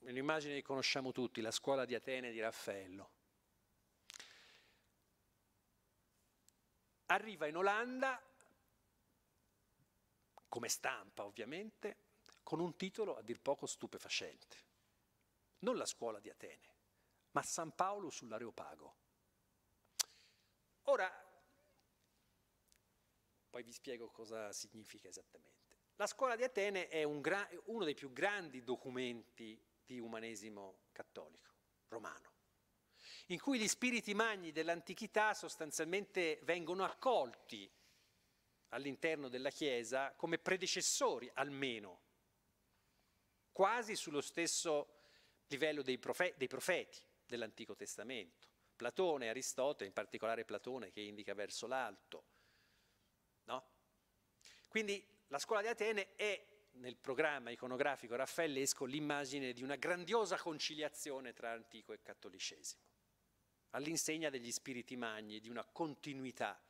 un'immagine che conosciamo tutti, la scuola di Atene di Raffaello. Arriva in Olanda, come stampa ovviamente, con un titolo a dir poco stupefacente. Non la scuola di Atene, ma San Paolo sull'Areopago. Ora, poi vi spiego cosa significa esattamente. La scuola di Atene è un gra- uno dei più grandi documenti di umanesimo cattolico romano, in cui gli spiriti magni dell'antichità sostanzialmente vengono accolti all'interno della Chiesa come predecessori almeno, quasi sullo stesso livello dei, profe- dei profeti dell'Antico Testamento. Platone, Aristotele, in particolare Platone che indica verso l'alto. No? Quindi la scuola di Atene è nel programma iconografico raffaellesco l'immagine di una grandiosa conciliazione tra antico e cattolicesimo, all'insegna degli spiriti magni, di una continuità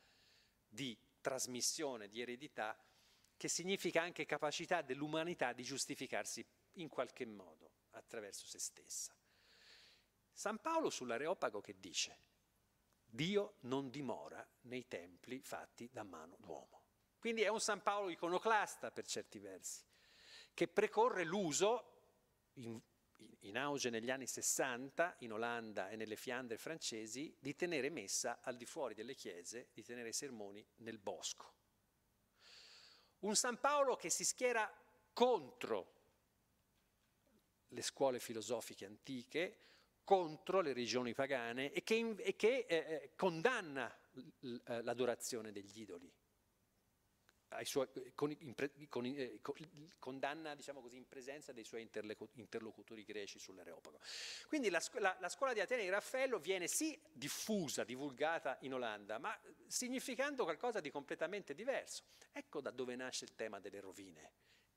di trasmissione, di eredità, che significa anche capacità dell'umanità di giustificarsi in qualche modo attraverso se stessa. San Paolo sull'Areopago che dice? Dio non dimora nei templi fatti da mano d'uomo. Quindi è un San Paolo iconoclasta per certi versi, che precorre l'uso, in, in auge negli anni 60 in Olanda e nelle Fiandre francesi, di tenere messa al di fuori delle chiese, di tenere i sermoni nel bosco. Un San Paolo che si schiera contro le scuole filosofiche antiche, contro le regioni pagane e che, e che eh, eh condanna eh, l'adorazione degli idoli suoi, eh, con, in, con, eh, condanna diciamo così, in presenza dei suoi interlocutori greci sull'Areopago. Quindi la, la, la, scuola di Atene di Raffaello viene sì diffusa, divulgata in Olanda, ma significando qualcosa di completamente diverso. Ecco da dove nasce il tema delle rovine.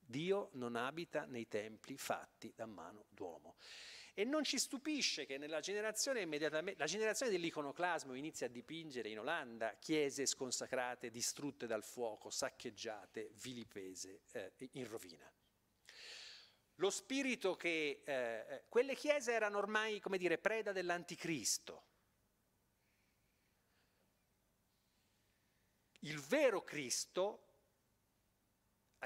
Dio non abita nei templi fatti da mano d'uomo. E non ci stupisce che nella generazione immediatamente, la generazione dell'iconoclasmo inizia a dipingere in Olanda chiese sconsacrate, distrutte dal fuoco, saccheggiate, vilipese, eh, in rovina. Lo spirito che eh, eh quelle chiese erano ormai, come dire, preda dell'anticristo, il vero Cristo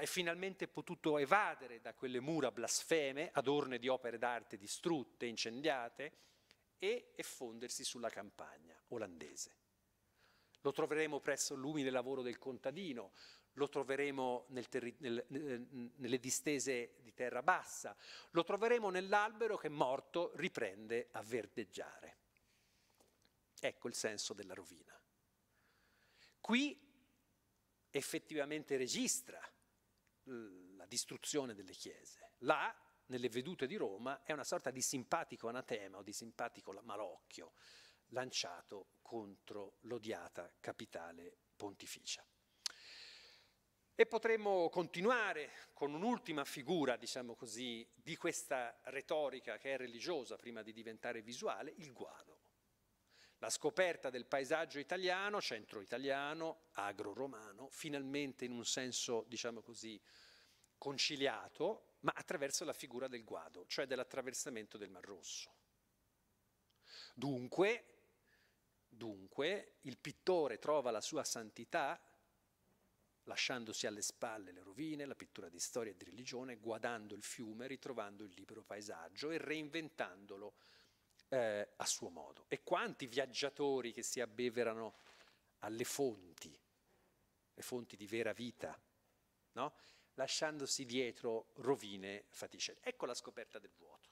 hai finalmente potuto evadere da quelle mura blasfeme, adorne di opere d'arte distrutte, incendiate, e effondersi sulla campagna olandese. Lo troveremo presso l'umile lavoro del contadino, lo troveremo nel terri- nel, nelle distese di terra bassa, lo troveremo nell'albero che morto riprende a verdeggiare. Ecco il senso della rovina. Qui effettivamente registra la distruzione delle chiese. Là, nelle vedute di Roma, è una sorta di simpatico anatema o di simpatico malocchio lanciato contro l'odiata capitale pontificia. E potremmo continuare con un'ultima figura, diciamo così, di questa retorica che è religiosa prima di diventare visuale, il guado. La scoperta del paesaggio italiano, centro italiano, agro-romano, finalmente in un senso, diciamo così, conciliato, ma attraverso la figura del guado, cioè dell'attraversamento del Mar Rosso. Dunque, dunque, il pittore trova la sua santità lasciandosi alle spalle le rovine, la pittura di storia e di religione, guadando il fiume, ritrovando il libero paesaggio e reinventandolo eh, a suo modo. E quanti viaggiatori che si abbeverano alle fonti, le fonti di vera vita, no? lasciandosi dietro rovine fatiscenti. Ecco la scoperta del vuoto.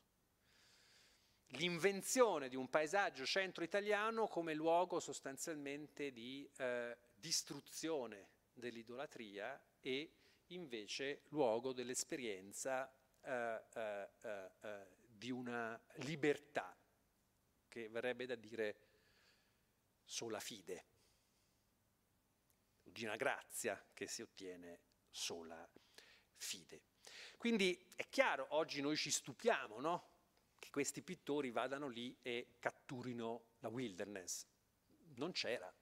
L'invenzione di un paesaggio centro-italiano come luogo sostanzialmente di eh, distruzione dell'idolatria e invece luogo dell'esperienza eh, eh, eh, eh di una libertà che verrebbe da dire sola fide, di una grazia che si ottiene sola fide. Quindi è chiaro, oggi noi ci stupiamo, no? Che questi pittori vadano lì e catturino la wilderness. Non c'era.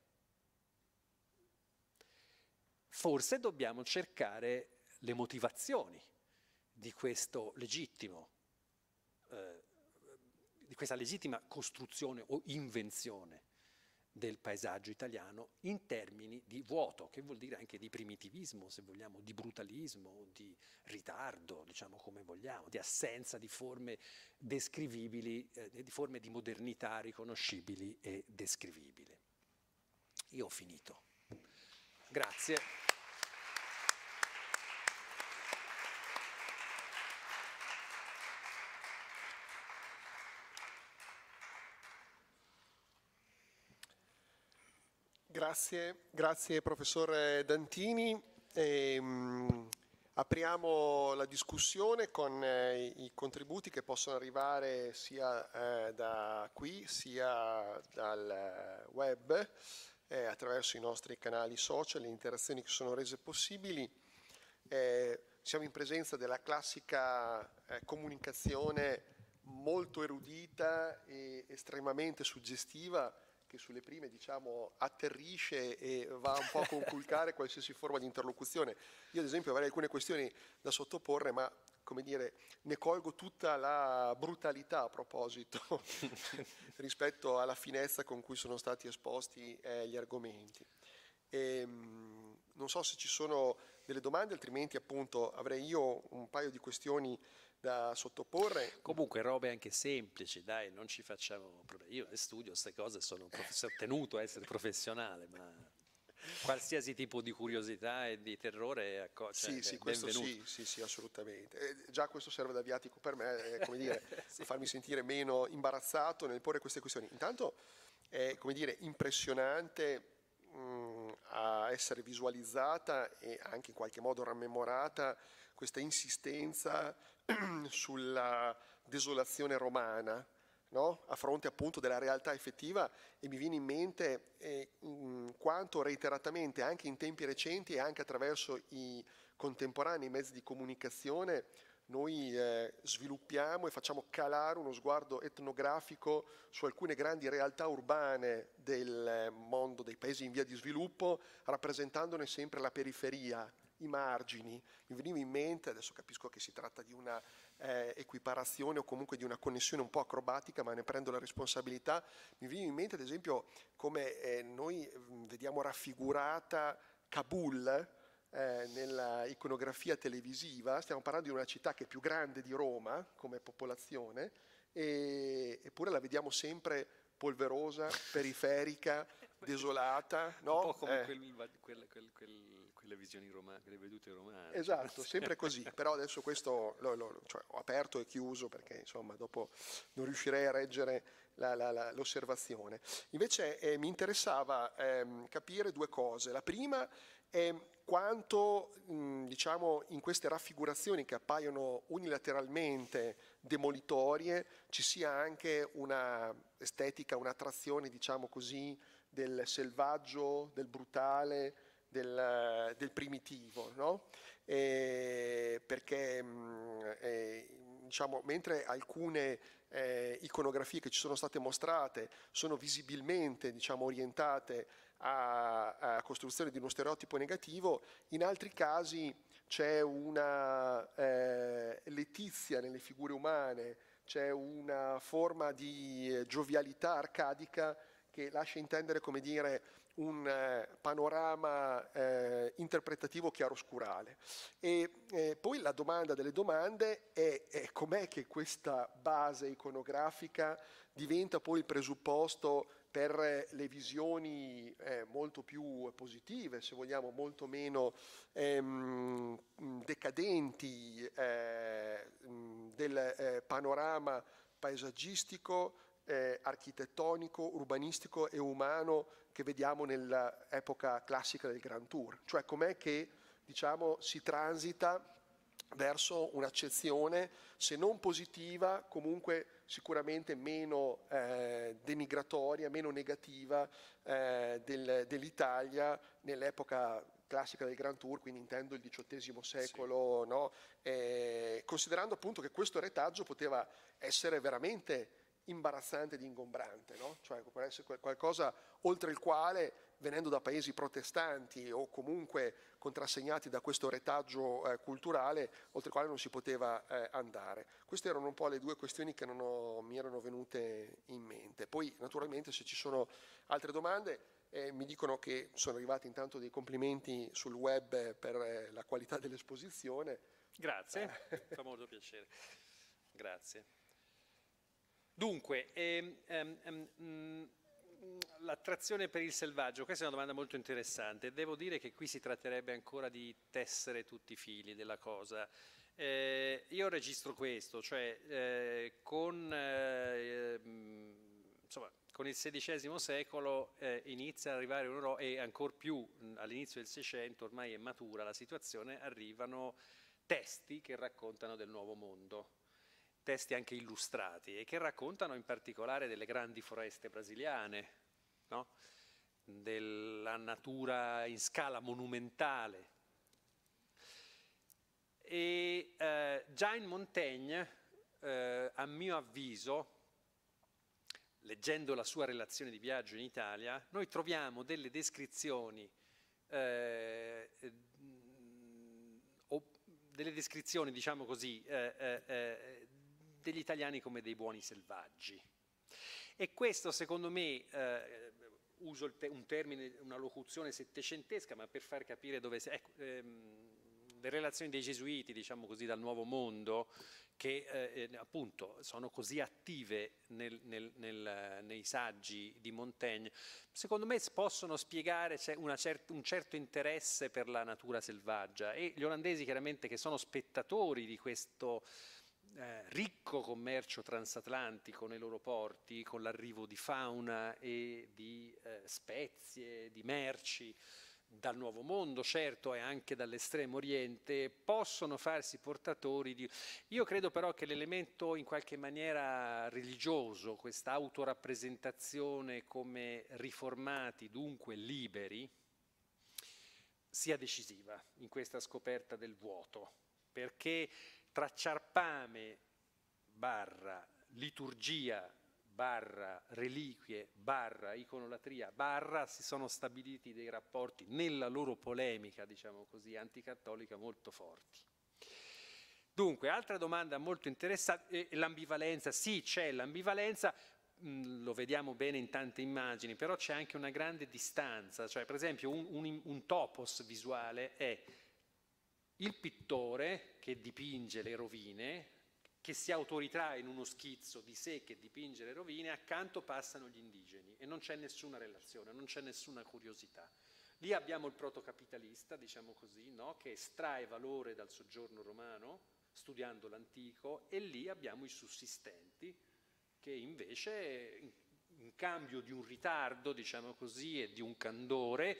Forse dobbiamo cercare le motivazioni di questo legittimo eh, questa legittima costruzione o invenzione del paesaggio italiano in termini di vuoto, che vuol dire anche di primitivismo, se vogliamo, di brutalismo, di ritardo, diciamo come vogliamo, di assenza di forme descrivibili, eh, di forme di modernità riconoscibili e descrivibili. Io ho finito. Grazie. Grazie, grazie professor Dantini. E, ehm, mh, apriamo la discussione con eh, i contributi che possono arrivare sia eh, da qui sia dal web eh, attraverso i nostri canali social, le interazioni che sono rese possibili. Eh, siamo in presenza della classica eh, comunicazione molto erudita e estremamente suggestiva che sulle prime diciamo, atterrisce e va un po' a conculcare [LAUGHS] qualsiasi forma di interlocuzione. Io ad esempio avrei alcune questioni da sottoporre, ma come dire, ne colgo tutta la brutalità a proposito [LAUGHS] rispetto alla finezza con cui sono stati esposti eh, gli argomenti. E, ehm, mh, non so se ci sono delle domande, altrimenti appunto avrei io un paio di questioni da sottoporre. Comunque robe anche semplici, dai, non ci facciamo problemi. Io studio queste cose, sono, sono tenuto a essere professionale, ma qualsiasi tipo di curiosità e di terrore accoglie. Cioè, sì, sì, questo sì, sì, sì, assolutamente. Eh, già questo serve da viatico per me, eh, come dire, [LAUGHS] sì. farmi sentire meno imbarazzato nel porre queste questioni. Intanto è, come dire, impressionante mh, mm, a essere visualizzata e anche in qualche modo rammemorata questa insistenza [CLEARS THROAT] sulla desolazione romana, no? a fronte appunto della realtà effettiva e mi viene in mente eh, quanto reiteratamente anche in tempi recenti e anche attraverso i contemporanei mezzi di comunicazione noi eh, sviluppiamo e facciamo calare uno sguardo etnografico su alcune grandi realtà urbane del mondo, dei paesi in via di sviluppo, rappresentandone sempre la periferia, i margini. Mi veniva in mente, adesso capisco che si tratta di una eh, equiparazione o comunque di una connessione un po' acrobatica, ma ne prendo la responsabilità. Mi veniva in mente, ad esempio, come eh, noi mm, vediamo raffigurata Kabul, eh, nella iconografia televisiva, stiamo parlando di una città che è più grande di Roma come popolazione, e, eppure la vediamo sempre polverosa, periferica, [LAUGHS] desolata. No? Un po' come eh. quel, quel, quel, anche le, visioni romane, le vedute romane. Esatto, sempre [LAUGHS] così, però adesso questo lo, lo, cioè, ho aperto e chiuso perché insomma dopo non riuscirei a reggere la, la, la, l'osservazione. Invece eh, mi interessava ehm, capire due cose. La prima è quanto diciamo, in queste raffigurazioni che appaiono unilateralmente demolitorie ci sia anche una estetica, un'attrazione diciamo così, del selvaggio, del brutale, del, del primitivo, no? eh, perché mh, eh, diciamo, mentre alcune eh, iconografie che ci sono state mostrate sono visibilmente diciamo, orientate a, a, costruzione di uno stereotipo negativo, in altri casi c'è una eh, letizia nelle figure umane, c'è una forma di eh, giovialità arcadica che lascia intendere, come dire, un eh, panorama eh, interpretativo chiaroscurale. E eh, poi la domanda delle domande è, è com'è che questa base iconografica diventa poi il presupposto per le visioni eh, molto più positive, se vogliamo, molto meno ehm, decadenti eh, del eh, panorama paesaggistico, eh, architettonico, urbanistico e umano che vediamo nell'epoca classica del Grand Tour, cioè com'è che diciamo, si transita verso un'accezione, se non positiva, comunque sicuramente meno eh, denigratoria, meno negativa eh, del, dell'Italia nell'epoca classica del Grand Tour, quindi intendo il XVIII secolo, sì. no? eh, considerando appunto che questo retaggio poteva essere veramente imbarazzante ed ingombrante, no? cioè può essere qualcosa oltre il quale, venendo da paesi protestanti o comunque contrassegnati da questo retaggio eh, culturale, oltre il quale non si poteva eh, andare. Queste erano un po' le due questioni che ho, mi erano venute in mente. Poi naturalmente se ci sono altre domande... Eh, mi dicono che sono arrivati intanto dei complimenti sul web per eh, la qualità dell'esposizione. Grazie, eh. fa molto piacere. Grazie. Dunque, ehm, ehm, ehm mm, l'attrazione per il selvaggio, questa è una domanda molto interessante. Devo dire che qui si tratterebbe ancora di tessere tutti i fili della cosa. Eh, io registro questo, cioè eh, con, eh, mm, insomma, con, il XVI secolo eh, inizia ad arrivare un'Europa e ancor più mm, all'inizio del Seicento ormai è matura la situazione, arrivano testi che raccontano del nuovo mondo testi anche illustrati e che raccontano in particolare delle grandi foreste brasiliane, no? della natura in scala monumentale. E eh, già in Montaigne, eh, a mio avviso, leggendo la sua relazione di viaggio in Italia, noi troviamo delle descrizioni, eh, delle descrizioni diciamo così, eh, eh, eh degli italiani come dei buoni selvaggi. E questo secondo me, eh, uso te un termine, una locuzione settecentesca, ma per far capire dove... Si- ecco, ehm, le relazioni dei gesuiti, diciamo così, dal Nuovo Mondo, che eh, eh appunto sono così attive nel, nel, nel, nei saggi di Montaigne, secondo me possono spiegare cert un certo interesse per la natura selvaggia e gli olandesi chiaramente che sono spettatori di questo eh, ricco commercio transatlantico nei loro porti, con l'arrivo di fauna e di eh, spezie, di merci dal Nuovo Mondo, certo, e anche dall'estremo oriente, possono farsi portatori di... Io credo però che l'elemento in qualche maniera religioso, questa autorappresentazione come riformati, dunque liberi, sia decisiva in questa scoperta del vuoto, perché tra ciarpame barra liturgia barra reliquie barra iconolatria barra si sono stabiliti dei rapporti nella loro polemica, diciamo così, anticattolica molto forti. Dunque, altra domanda molto interessante, eh, l'ambivalenza, sì c'è l'ambivalenza, mm, lo vediamo bene in tante immagini, però c'è anche una grande distanza, cioè per esempio un, un, un topos visuale è il pittore che dipinge le rovine, che si autoritrae in uno schizzo di sé che dipinge le rovine, accanto passano gli indigeni e non c'è nessuna relazione, non c'è nessuna curiosità. Lì abbiamo il protocapitalista, diciamo così, no? che estrae valore dal soggiorno romano, studiando l'antico, e lì abbiamo i sussistenti, che invece in cambio di un ritardo, diciamo così, e di un candore,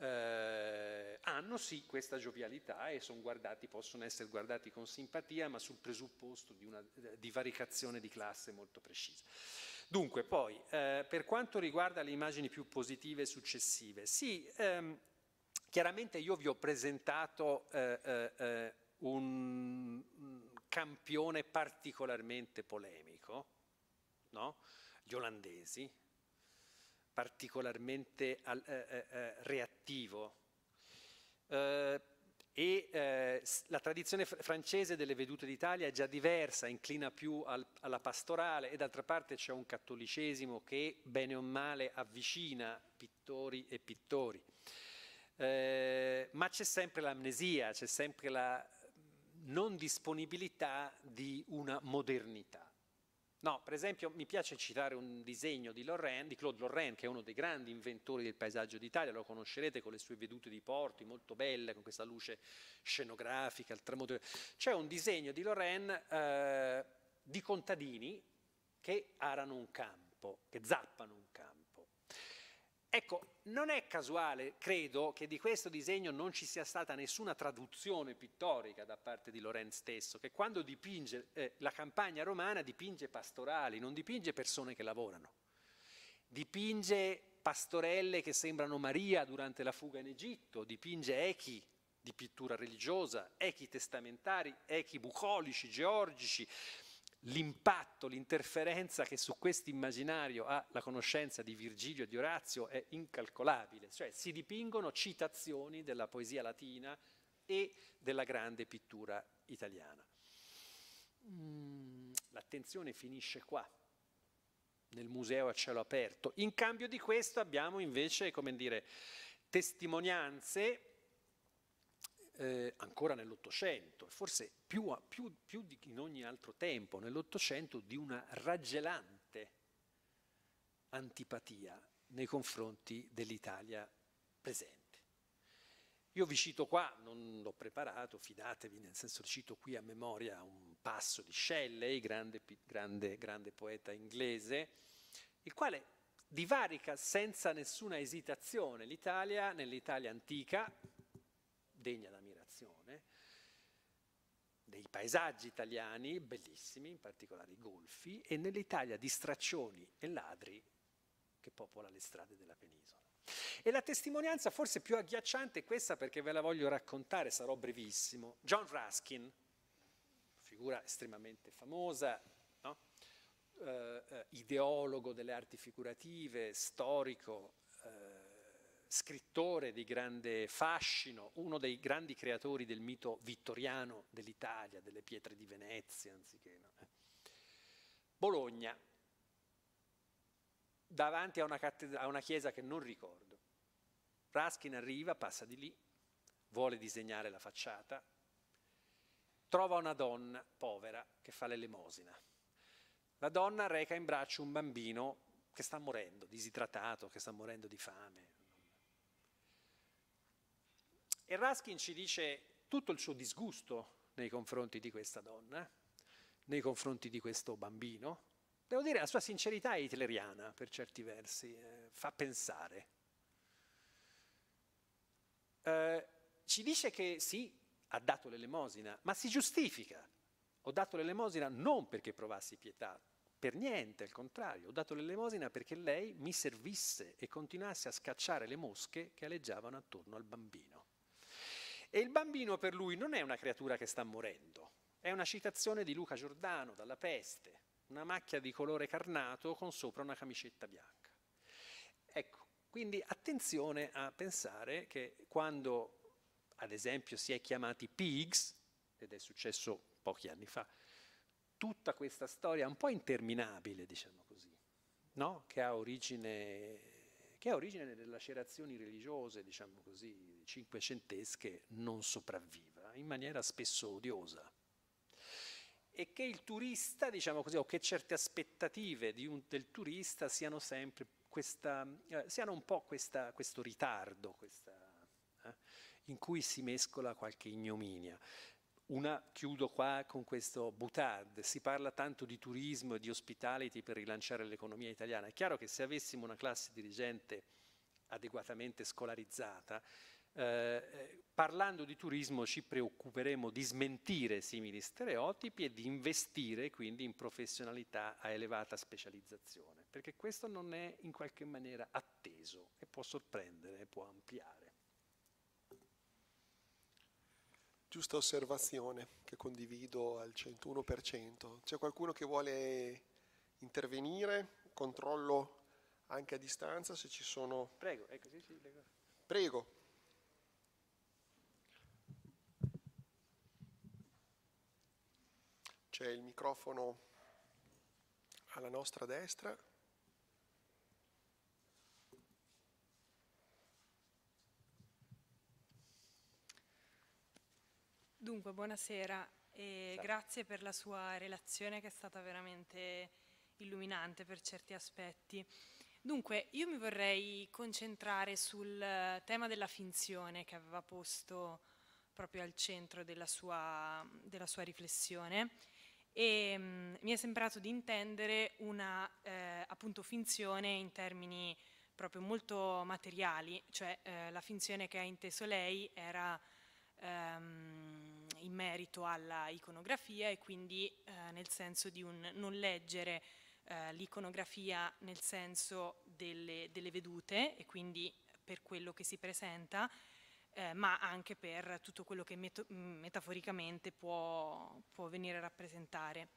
eh, hanno sì questa giovialità e guardati, possono essere guardati con simpatia, ma sul presupposto di una eh, divaricazione di classe molto precisa. Dunque, poi, eh, per quanto riguarda le immagini più positive e successive, sì, ehm, chiaramente io vi ho presentato eh, eh, eh un campione particolarmente polemico, no? gli olandesi, particolarmente al, eh, eh, eh, reattivo. Eh, e eh, la tradizione francese delle vedute d'Italia è già diversa, inclina più al, alla pastorale e d'altra parte c'è un cattolicesimo che bene o male avvicina pittori e pittori. Eh, ma c'è sempre l'amnesia, c'è sempre la non disponibilità di una modernità. No, per esempio mi piace citare un disegno di, Lorraine, di Claude Lorrain, che è uno dei grandi inventori del paesaggio d'Italia, lo conoscerete con le sue vedute di porti molto belle, con questa luce scenografica, il tramonto. C'è un disegno di Lorrain eh, di contadini che arano un campo, che zappano un Ecco, non è casuale, credo, che di questo disegno non ci sia stata nessuna traduzione pittorica da parte di Lorenz stesso, che quando dipinge eh, la campagna romana dipinge pastorali, non dipinge persone che lavorano, dipinge pastorelle che sembrano Maria durante la fuga in Egitto, dipinge echi di pittura religiosa, echi testamentari, echi bucolici, georgici, l'impatto, l'interferenza che su questo immaginario ha la conoscenza di Virgilio e di Orazio è incalcolabile, cioè si dipingono citazioni della poesia latina e della grande pittura italiana. Mm, l'attenzione finisce qua, nel museo a cielo aperto. In cambio di questo abbiamo invece, come dire, testimonianze eh, ancora nell'Ottocento, forse più, più, più di in ogni altro tempo nell'Ottocento, di una raggelante antipatia nei confronti dell'Italia presente. Io vi cito qua, non l'ho preparato, fidatevi, nel senso cito qui a memoria un passo di Shelley, grande, grande, grande poeta inglese, il quale divarica senza nessuna esitazione l'Italia nell'Italia antica, degna d'ammirazione, dei paesaggi italiani bellissimi, in particolare i golfi, e nell'Italia di straccioni e ladri che popola le strade della penisola. E la testimonianza forse più agghiacciante è questa perché ve la voglio raccontare, sarò brevissimo. John Ruskin, figura estremamente famosa, no? uh, ideologo delle arti figurative, storico, scrittore di grande fascino, uno dei grandi creatori del mito vittoriano dell'Italia, delle pietre di Venezia, anziché. No? Eh. Bologna, davanti a una, a una chiesa che non ricordo. Raskin arriva, passa di lì, vuole disegnare la facciata, trova una donna povera che fa l'elemosina. La donna reca in braccio un bambino che sta morendo, disidratato, che sta morendo di fame. E Raskin ci dice tutto il suo disgusto nei confronti di questa donna, nei confronti di questo bambino. Devo dire, la sua sincerità è hitleriana per certi versi, eh, fa pensare. Eh, ci dice che sì, ha dato l'elemosina, ma si giustifica. Ho dato l'elemosina non perché provassi pietà, per niente, al contrario, ho dato l'elemosina perché lei mi servisse e continuasse a scacciare le mosche che aleggiavano attorno al bambino. E il bambino per lui non è una creatura che sta morendo, è una citazione di Luca Giordano dalla peste, una macchia di colore carnato con sopra una camicetta bianca. Ecco, quindi attenzione a pensare che quando ad esempio si è chiamati pigs, ed è successo pochi anni fa, tutta questa storia un po' interminabile, diciamo così, no? che, ha origine, che ha origine nelle lacerazioni religiose, diciamo così, cinquecentesche non sopravviva, in maniera spesso odiosa. E che il turista, diciamo così, o che certe aspettative un, del turista siano sempre questa, eh, siano un po' questa, questo ritardo, questa, eh, in cui si mescola qualche ignominia. Una, chiudo qua con questo Butard, si parla tanto di turismo e di hospitality per rilanciare l'economia italiana. È chiaro che se avessimo una classe dirigente adeguatamente scolarizzata, eh, eh, parlando di turismo ci preoccuperemo di smentire simili stereotipi e di investire quindi in professionalità a elevata specializzazione, perché questo non è in qualche maniera atteso e può sorprendere, può ampliare. Giusta osservazione che condivido al 101%. C'è qualcuno che vuole intervenire? Controllo anche a distanza se ci sono... Prego, ecco, sì, sì, prego. C'è il microfono alla nostra destra. Dunque, buonasera e sì. grazie per la sua relazione che è stata veramente illuminante per certi aspetti. Dunque, io mi vorrei concentrare sul eh, tema della finzione che aveva posto proprio al centro della sua, della sua riflessione e mh, mm, mi è sembrato di intendere una eh, appunto finzione in termini proprio molto materiali, cioè eh, la finzione che ha inteso lei era ehm, in merito alla iconografia e quindi eh, nel senso di un non leggere eh, l'iconografia nel senso delle, delle vedute e quindi per quello che si presenta, eh, ma anche per tutto quello che met mm, metaforicamente può, può, venire a rappresentare.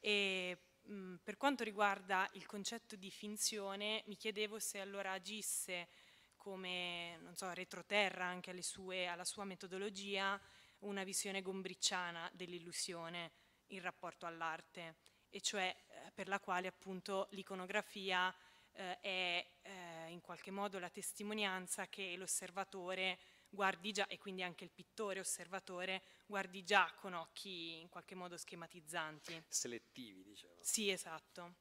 E, mh, mm, per quanto riguarda il concetto di finzione, mi chiedevo se allora agisse come so, retroterra anche sue, alla sua metodologia una visione gombricciana dell'illusione in rapporto all'arte, e cioè eh, per la quale appunto l'iconografia eh, è eh, in qualche modo la testimonianza che l'osservatore guardi già, e quindi anche il pittore osservatore, guardi già con occhi in qualche modo schematizzanti. Selettivi, diciamo. Sì, esatto.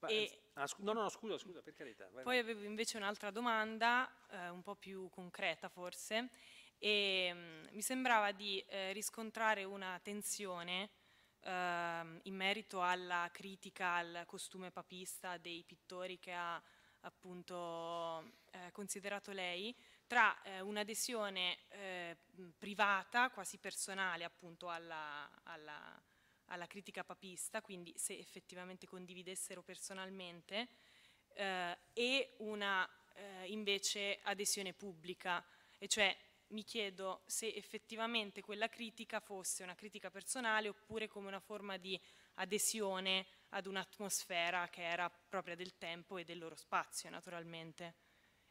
Ma, e, ah, no, no, scusa, scusa, per carità. Vai. Poi avevo invece un'altra domanda, eh, un po' più concreta forse, e mh, mm, mi sembrava di eh, riscontrare una tensione ehm, in merito alla critica al costume papista dei pittori che ha appunto eh, considerato lei, tra eh, un'adesione eh, privata, quasi personale appunto alla, alla, alla, critica papista, quindi se effettivamente condividessero personalmente, eh, e una eh, invece adesione pubblica, e cioè mi chiedo se effettivamente quella critica fosse una critica personale oppure come una forma di adesione ad un'atmosfera che era propria del tempo e del loro spazio naturalmente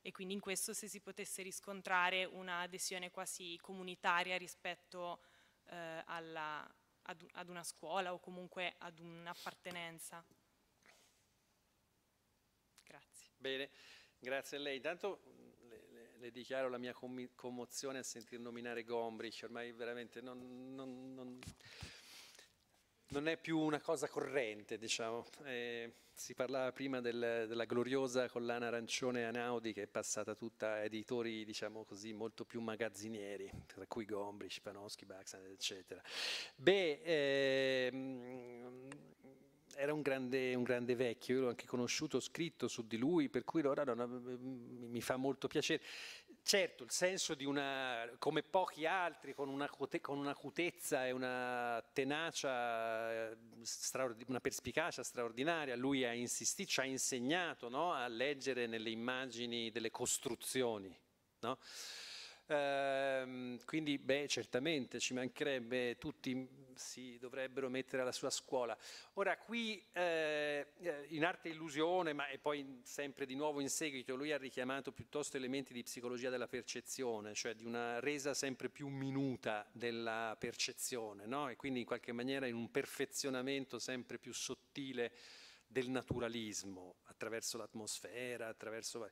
e quindi in questo se si potesse riscontrare un'adesione quasi comunitaria rispetto eh, alla, ad, ad una scuola o comunque ad un'appartenenza. Grazie. Bene, grazie a lei. Intanto mm, le, le, le dichiaro la mia commozione a sentir nominare Gombrich, ormai veramente non, non, non non è più una cosa corrente, diciamo. Eh, si parlava prima del, della gloriosa collana arancione Anaudi che è passata tutta a editori, diciamo così, molto più magazzinieri, tra cui Gombri, Spanowski, Baxan, eccetera. Beh, ehm, era un grande, un grande, vecchio, io l'ho anche conosciuto, scritto su di lui, per cui ora no, no, mi fa molto piacere certo il senso di una, come pochi altri, con una, con una cutezza e una tenacia, eh, una perspicacia straordinaria, lui ha insistito, ci ha insegnato no? a leggere nelle immagini delle costruzioni. No? Ehm, quindi, beh, certamente ci mancherebbe, tutti si dovrebbero mettere alla sua scuola. Ora, qui eh, eh, in Arte Illusione, ma e poi sempre di nuovo in seguito, lui ha richiamato piuttosto elementi di psicologia della percezione, cioè di una resa sempre più minuta della percezione, no? e quindi in qualche maniera in un perfezionamento sempre più sottile del naturalismo attraverso l'atmosfera, attraverso...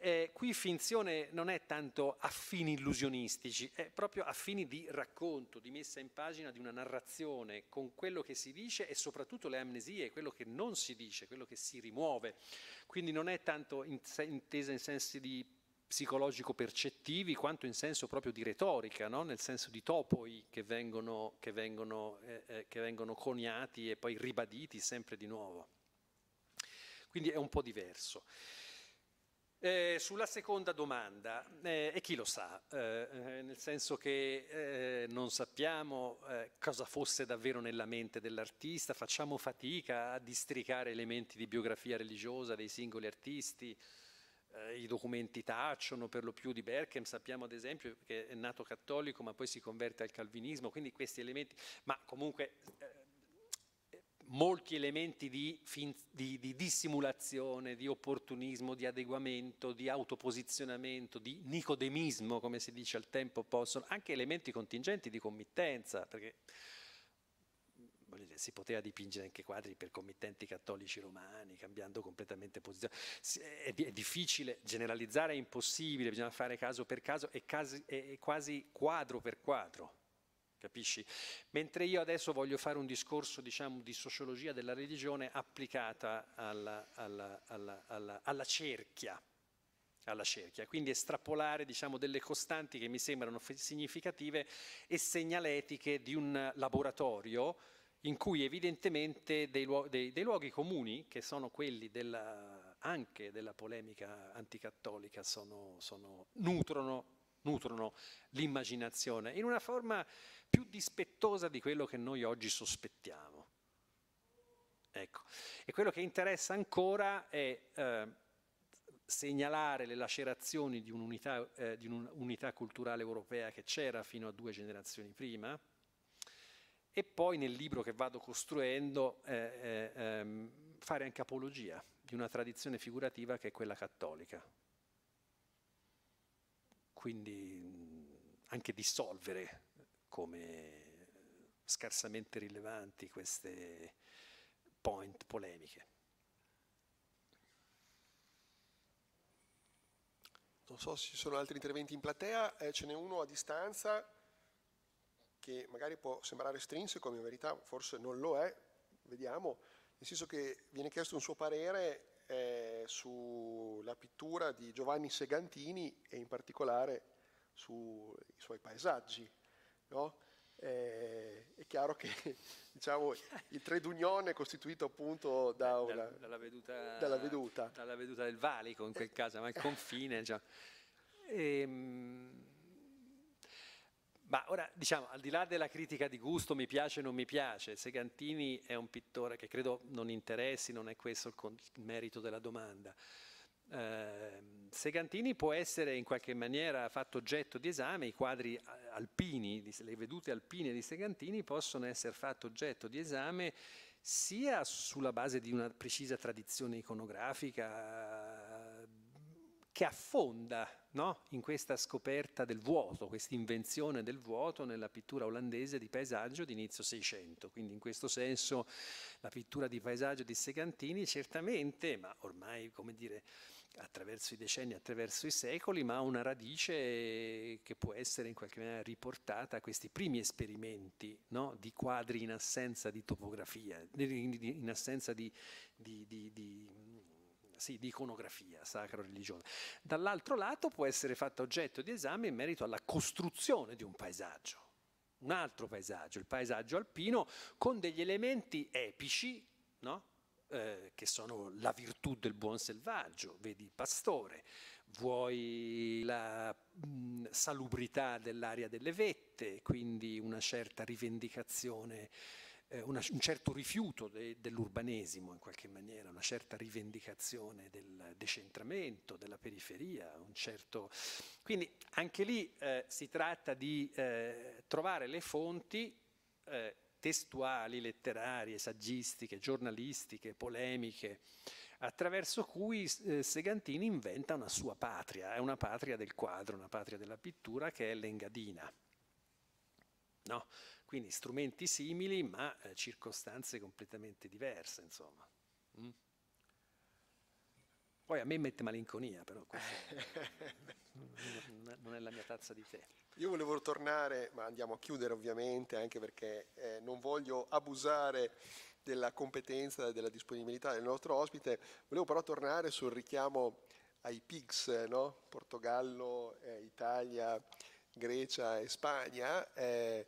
Eh, qui finzione non è tanto affini illusionistici, è proprio affini di racconto, di messa in pagina di una narrazione con quello che si dice e soprattutto le amnesie, quello che non si dice, quello che si rimuove. Quindi non è tanto intesa in sensi di psicologico-percettivi quanto in senso proprio di retorica, no? nel senso di topoi che vengono, che, vengono, eh, eh che vengono coniati e poi ribaditi sempre di nuovo. Quindi è un po' diverso. Eh, sulla seconda domanda, eh, e chi lo sa, eh, eh nel senso che eh, non sappiamo eh, cosa fosse davvero nella mente dell'artista, facciamo fatica a districare elementi di biografia religiosa dei singoli artisti, i documenti tacciono per lo più di Berkem, sappiamo ad esempio che è nato cattolico ma poi si converte al calvinismo, quindi questi elementi, ma comunque molti elementi di, di, di, dissimulazione, di opportunismo, di adeguamento, di autoposizionamento, di nicodemismo, come si dice al tempo, possono, anche elementi contingenti di committenza, perché dire, si poteva dipingere anche quadri per committenti cattolici romani, cambiando completamente posizione. È, è difficile generalizzare, è impossibile, bisogna fare caso per caso e, casi, e quasi quadro per quadro capisci? Mentre io adesso voglio fare un discorso diciamo, di sociologia della religione applicata alla, alla, alla, alla cerchia, alla cerchia, quindi estrapolare diciamo, delle costanti che mi sembrano significative e segnaletiche di un laboratorio in cui evidentemente dei, luoghi, dei, dei luoghi comuni, che sono quelli della, anche della polemica anticattolica, sono, sono, nutrono nutrono l'immaginazione in una forma più dispettosa di quello che noi oggi sospettiamo. Ecco. E quello che interessa ancora è eh, segnalare le lacerazioni di un'unità, eh, di un'unità culturale europea che c'era fino a due generazioni prima. E poi nel libro che vado costruendo eh, eh ehm, fare anche apologia di una tradizione figurativa che è quella cattolica, quindi anche dissolvere come scarsamente rilevanti queste point polemiche. Non so se ci sono altri interventi in platea, eh, ce n'è uno a distanza che magari può sembrare strinseco, ma in verità forse non lo è, vediamo, nel senso che viene chiesto un suo parere eh, sulla pittura di Giovanni Segantini e in particolare sui suoi paesaggi. No? Eh, è chiaro che [LAUGHS] diciamo, il Tredunione è costituito appunto da una, da, dalla, veduta, dalla, veduta, dalla, veduta, del valico in quel eh. caso, ma il confine. Cioè. Diciamo. E, ehm, ma ora, diciamo, al di là della critica di gusto, mi piace o non mi piace, Segantini è un pittore che credo non interessi, non è questo il, il merito della domanda. Eh, Segantini può essere in qualche maniera fatto oggetto di esame, i quadri eh, alpini, le vedute alpine di Segantini possono essere fatto oggetto di esame sia sulla base di una precisa tradizione iconografica che affonda no? in questa scoperta del vuoto, questa invenzione del vuoto nella pittura olandese di paesaggio di inizio Seicento. Quindi in questo senso la pittura di paesaggio di Segantini certamente, ma ormai come dire attraverso i decenni, attraverso i secoli, ma ha una radice che può essere in qualche maniera riportata a questi primi esperimenti no? di quadri in assenza di topografia, in assenza di, di, di, di sì, di iconografia sacro-religiosa. Dall'altro lato può essere fatta oggetto di esame in merito alla costruzione di un paesaggio, un altro paesaggio, il paesaggio alpino, con degli elementi epici, no? eh, che sono la virtù del buon selvaggio, vedi il pastore, vuoi la mh, mm, salubrità dell'aria delle vette, quindi una certa rivendicazione eh, una, un certo rifiuto de, dell'urbanesimo in qualche maniera, una certa rivendicazione del decentramento, della periferia, Un certo... Quindi anche lì eh, si tratta di eh, trovare le fonti eh, testuali, letterarie, saggistiche, giornalistiche, polemiche, attraverso cui eh, Segantini inventa una sua patria, è una patria del quadro, una patria della pittura che è l'engadina. No? Quindi strumenti simili ma eh, circostanze completamente diverse, insomma. Mm. Poi a me mette malinconia, però questo [LAUGHS] non è la mia tazza di tè. Io volevo tornare, ma andiamo a chiudere ovviamente, anche perché eh, non voglio abusare della competenza e della disponibilità del nostro ospite, volevo però tornare sul richiamo ai PIGS, no? Portogallo, eh, Italia, Grecia e Spagna. Eh,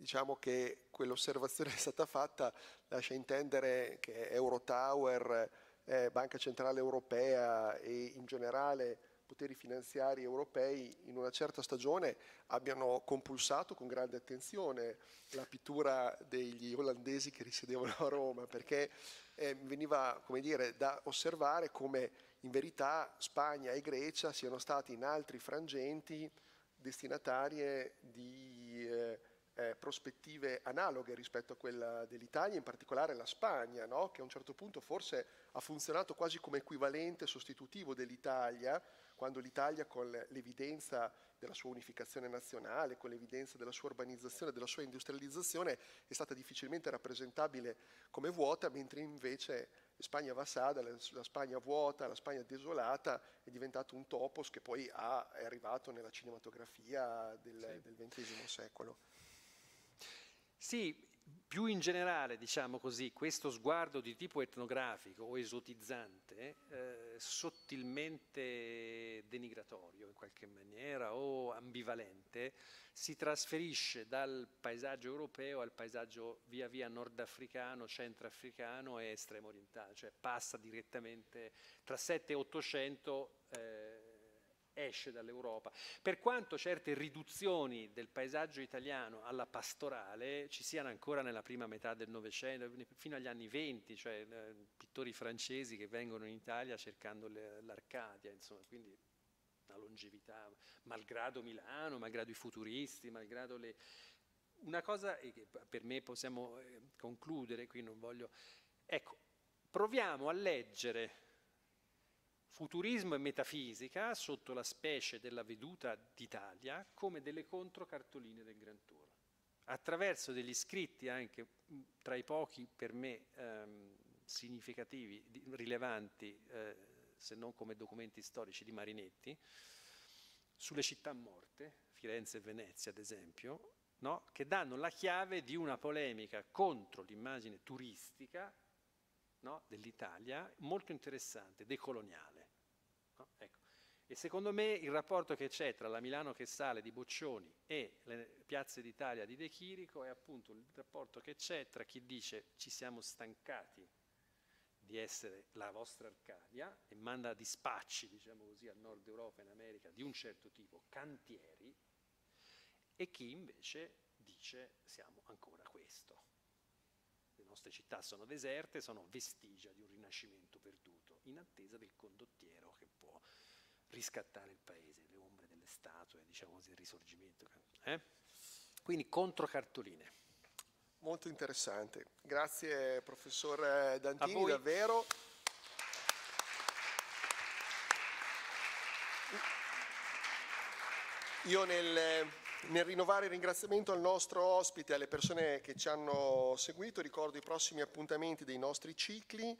diciamo che quell'osservazione [LAUGHS] è stata fatta lascia intendere che Eurotower, eh, Banca Centrale Europea e in generale poteri finanziari europei in una certa stagione abbiano compulsato con grande attenzione la pittura degli olandesi che risiedevano a Roma, perché eh, veniva come dire, da osservare come in verità Spagna e Grecia siano stati in altri frangenti destinatarie di eh, eh, prospettive analoghe rispetto a quella dell'Italia, in particolare la Spagna, no? che a un certo punto forse ha funzionato quasi come equivalente sostitutivo dell'Italia, quando l'Italia con l'evidenza della sua unificazione nazionale, con l'evidenza della sua urbanizzazione, della sua industrializzazione, è stata difficilmente rappresentabile come vuota, mentre invece Spagna vassada, la Spagna vuota, la Spagna desolata, è diventato un topos che poi ha, è arrivato nella cinematografia del, sì. del XX secolo. Sì, più in generale, diciamo così, questo sguardo di tipo etnografico o esotizzante, eh, sottilmente denigratorio in qualche maniera o ambivalente, si trasferisce dal paesaggio europeo al paesaggio via via nordafricano, centroafricano e estremo orientale, cioè passa direttamente tra 7 e 800 eh, esce dall'Europa. Per quanto certe riduzioni del paesaggio italiano alla pastorale ci siano ancora nella prima metà del Novecento, fino agli anni Venti, cioè eh, pittori francesi che vengono in Italia cercando l'Arcadia, insomma, quindi la longevità, malgrado Milano, malgrado i futuristi, malgrado le... Una cosa che per me possiamo eh, concludere, qui non voglio... Ecco, proviamo a leggere futurismo e metafisica sotto la specie della veduta d'Italia come delle controcartoline del Gran Tour, attraverso degli scritti anche mm, tra i pochi per me ehm, significativi, rilevanti, eh, se non come documenti storici di Marinetti, sulle città morte, Firenze e Venezia ad esempio, no? che danno la chiave di una polemica contro l'immagine turistica no? dell'Italia molto interessante, decoloniale. No? Ecco. E secondo me il rapporto che c'è tra la Milano che sale di Boccioni e le piazze d'Italia di De Chirico è appunto il rapporto che c'è tra chi dice ci siamo stancati di essere la vostra Arcadia e manda dispacci, diciamo così, al nord Europa e in America di un certo tipo, cantieri, e chi invece dice siamo ancora questo. Le nostre città sono deserte, sono vestigia di un rinascimento perduto in attesa del condottiero che può riscattare il paese, le ombre delle statue, diciamo così, il risorgimento. Eh? Quindi contro cartoline. Molto interessante. Grazie professor Dantini, davvero. Io nel, nel rinnovare il ringraziamento al nostro ospite, e alle persone che ci hanno seguito, ricordo i prossimi appuntamenti dei nostri cicli.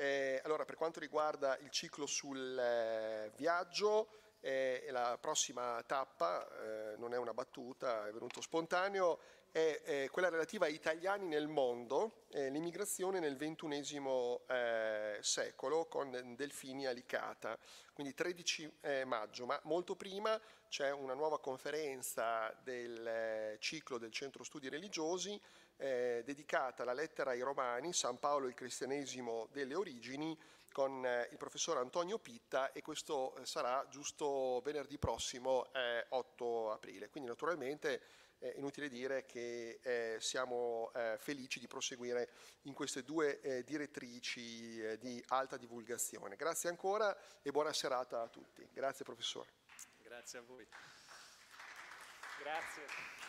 Eh, allora, per quanto riguarda il ciclo sul eh, viaggio, eh, la prossima tappa, eh, non è una battuta, è venuto spontaneo, è quella relativa a italiani nel mondo, eh, l'immigrazione nel ventunesimo eh, secolo con Delfini Alicata, quindi 13 maggio, ma molto prima c'è una nuova conferenza del ciclo del Centro Studi Religiosi eh, dedicata la lettera ai Romani, San Paolo e il cristianesimo delle origini, con eh, il professor Antonio Pitta e questo eh, sarà giusto venerdì prossimo 8 eh, aprile. Quindi naturalmente è inutile dire che eh, siamo felici di proseguire in queste due direttrici di alta divulgazione. Grazie ancora e buona serata a tutti. Grazie professore. Grazie a voi. Grazie.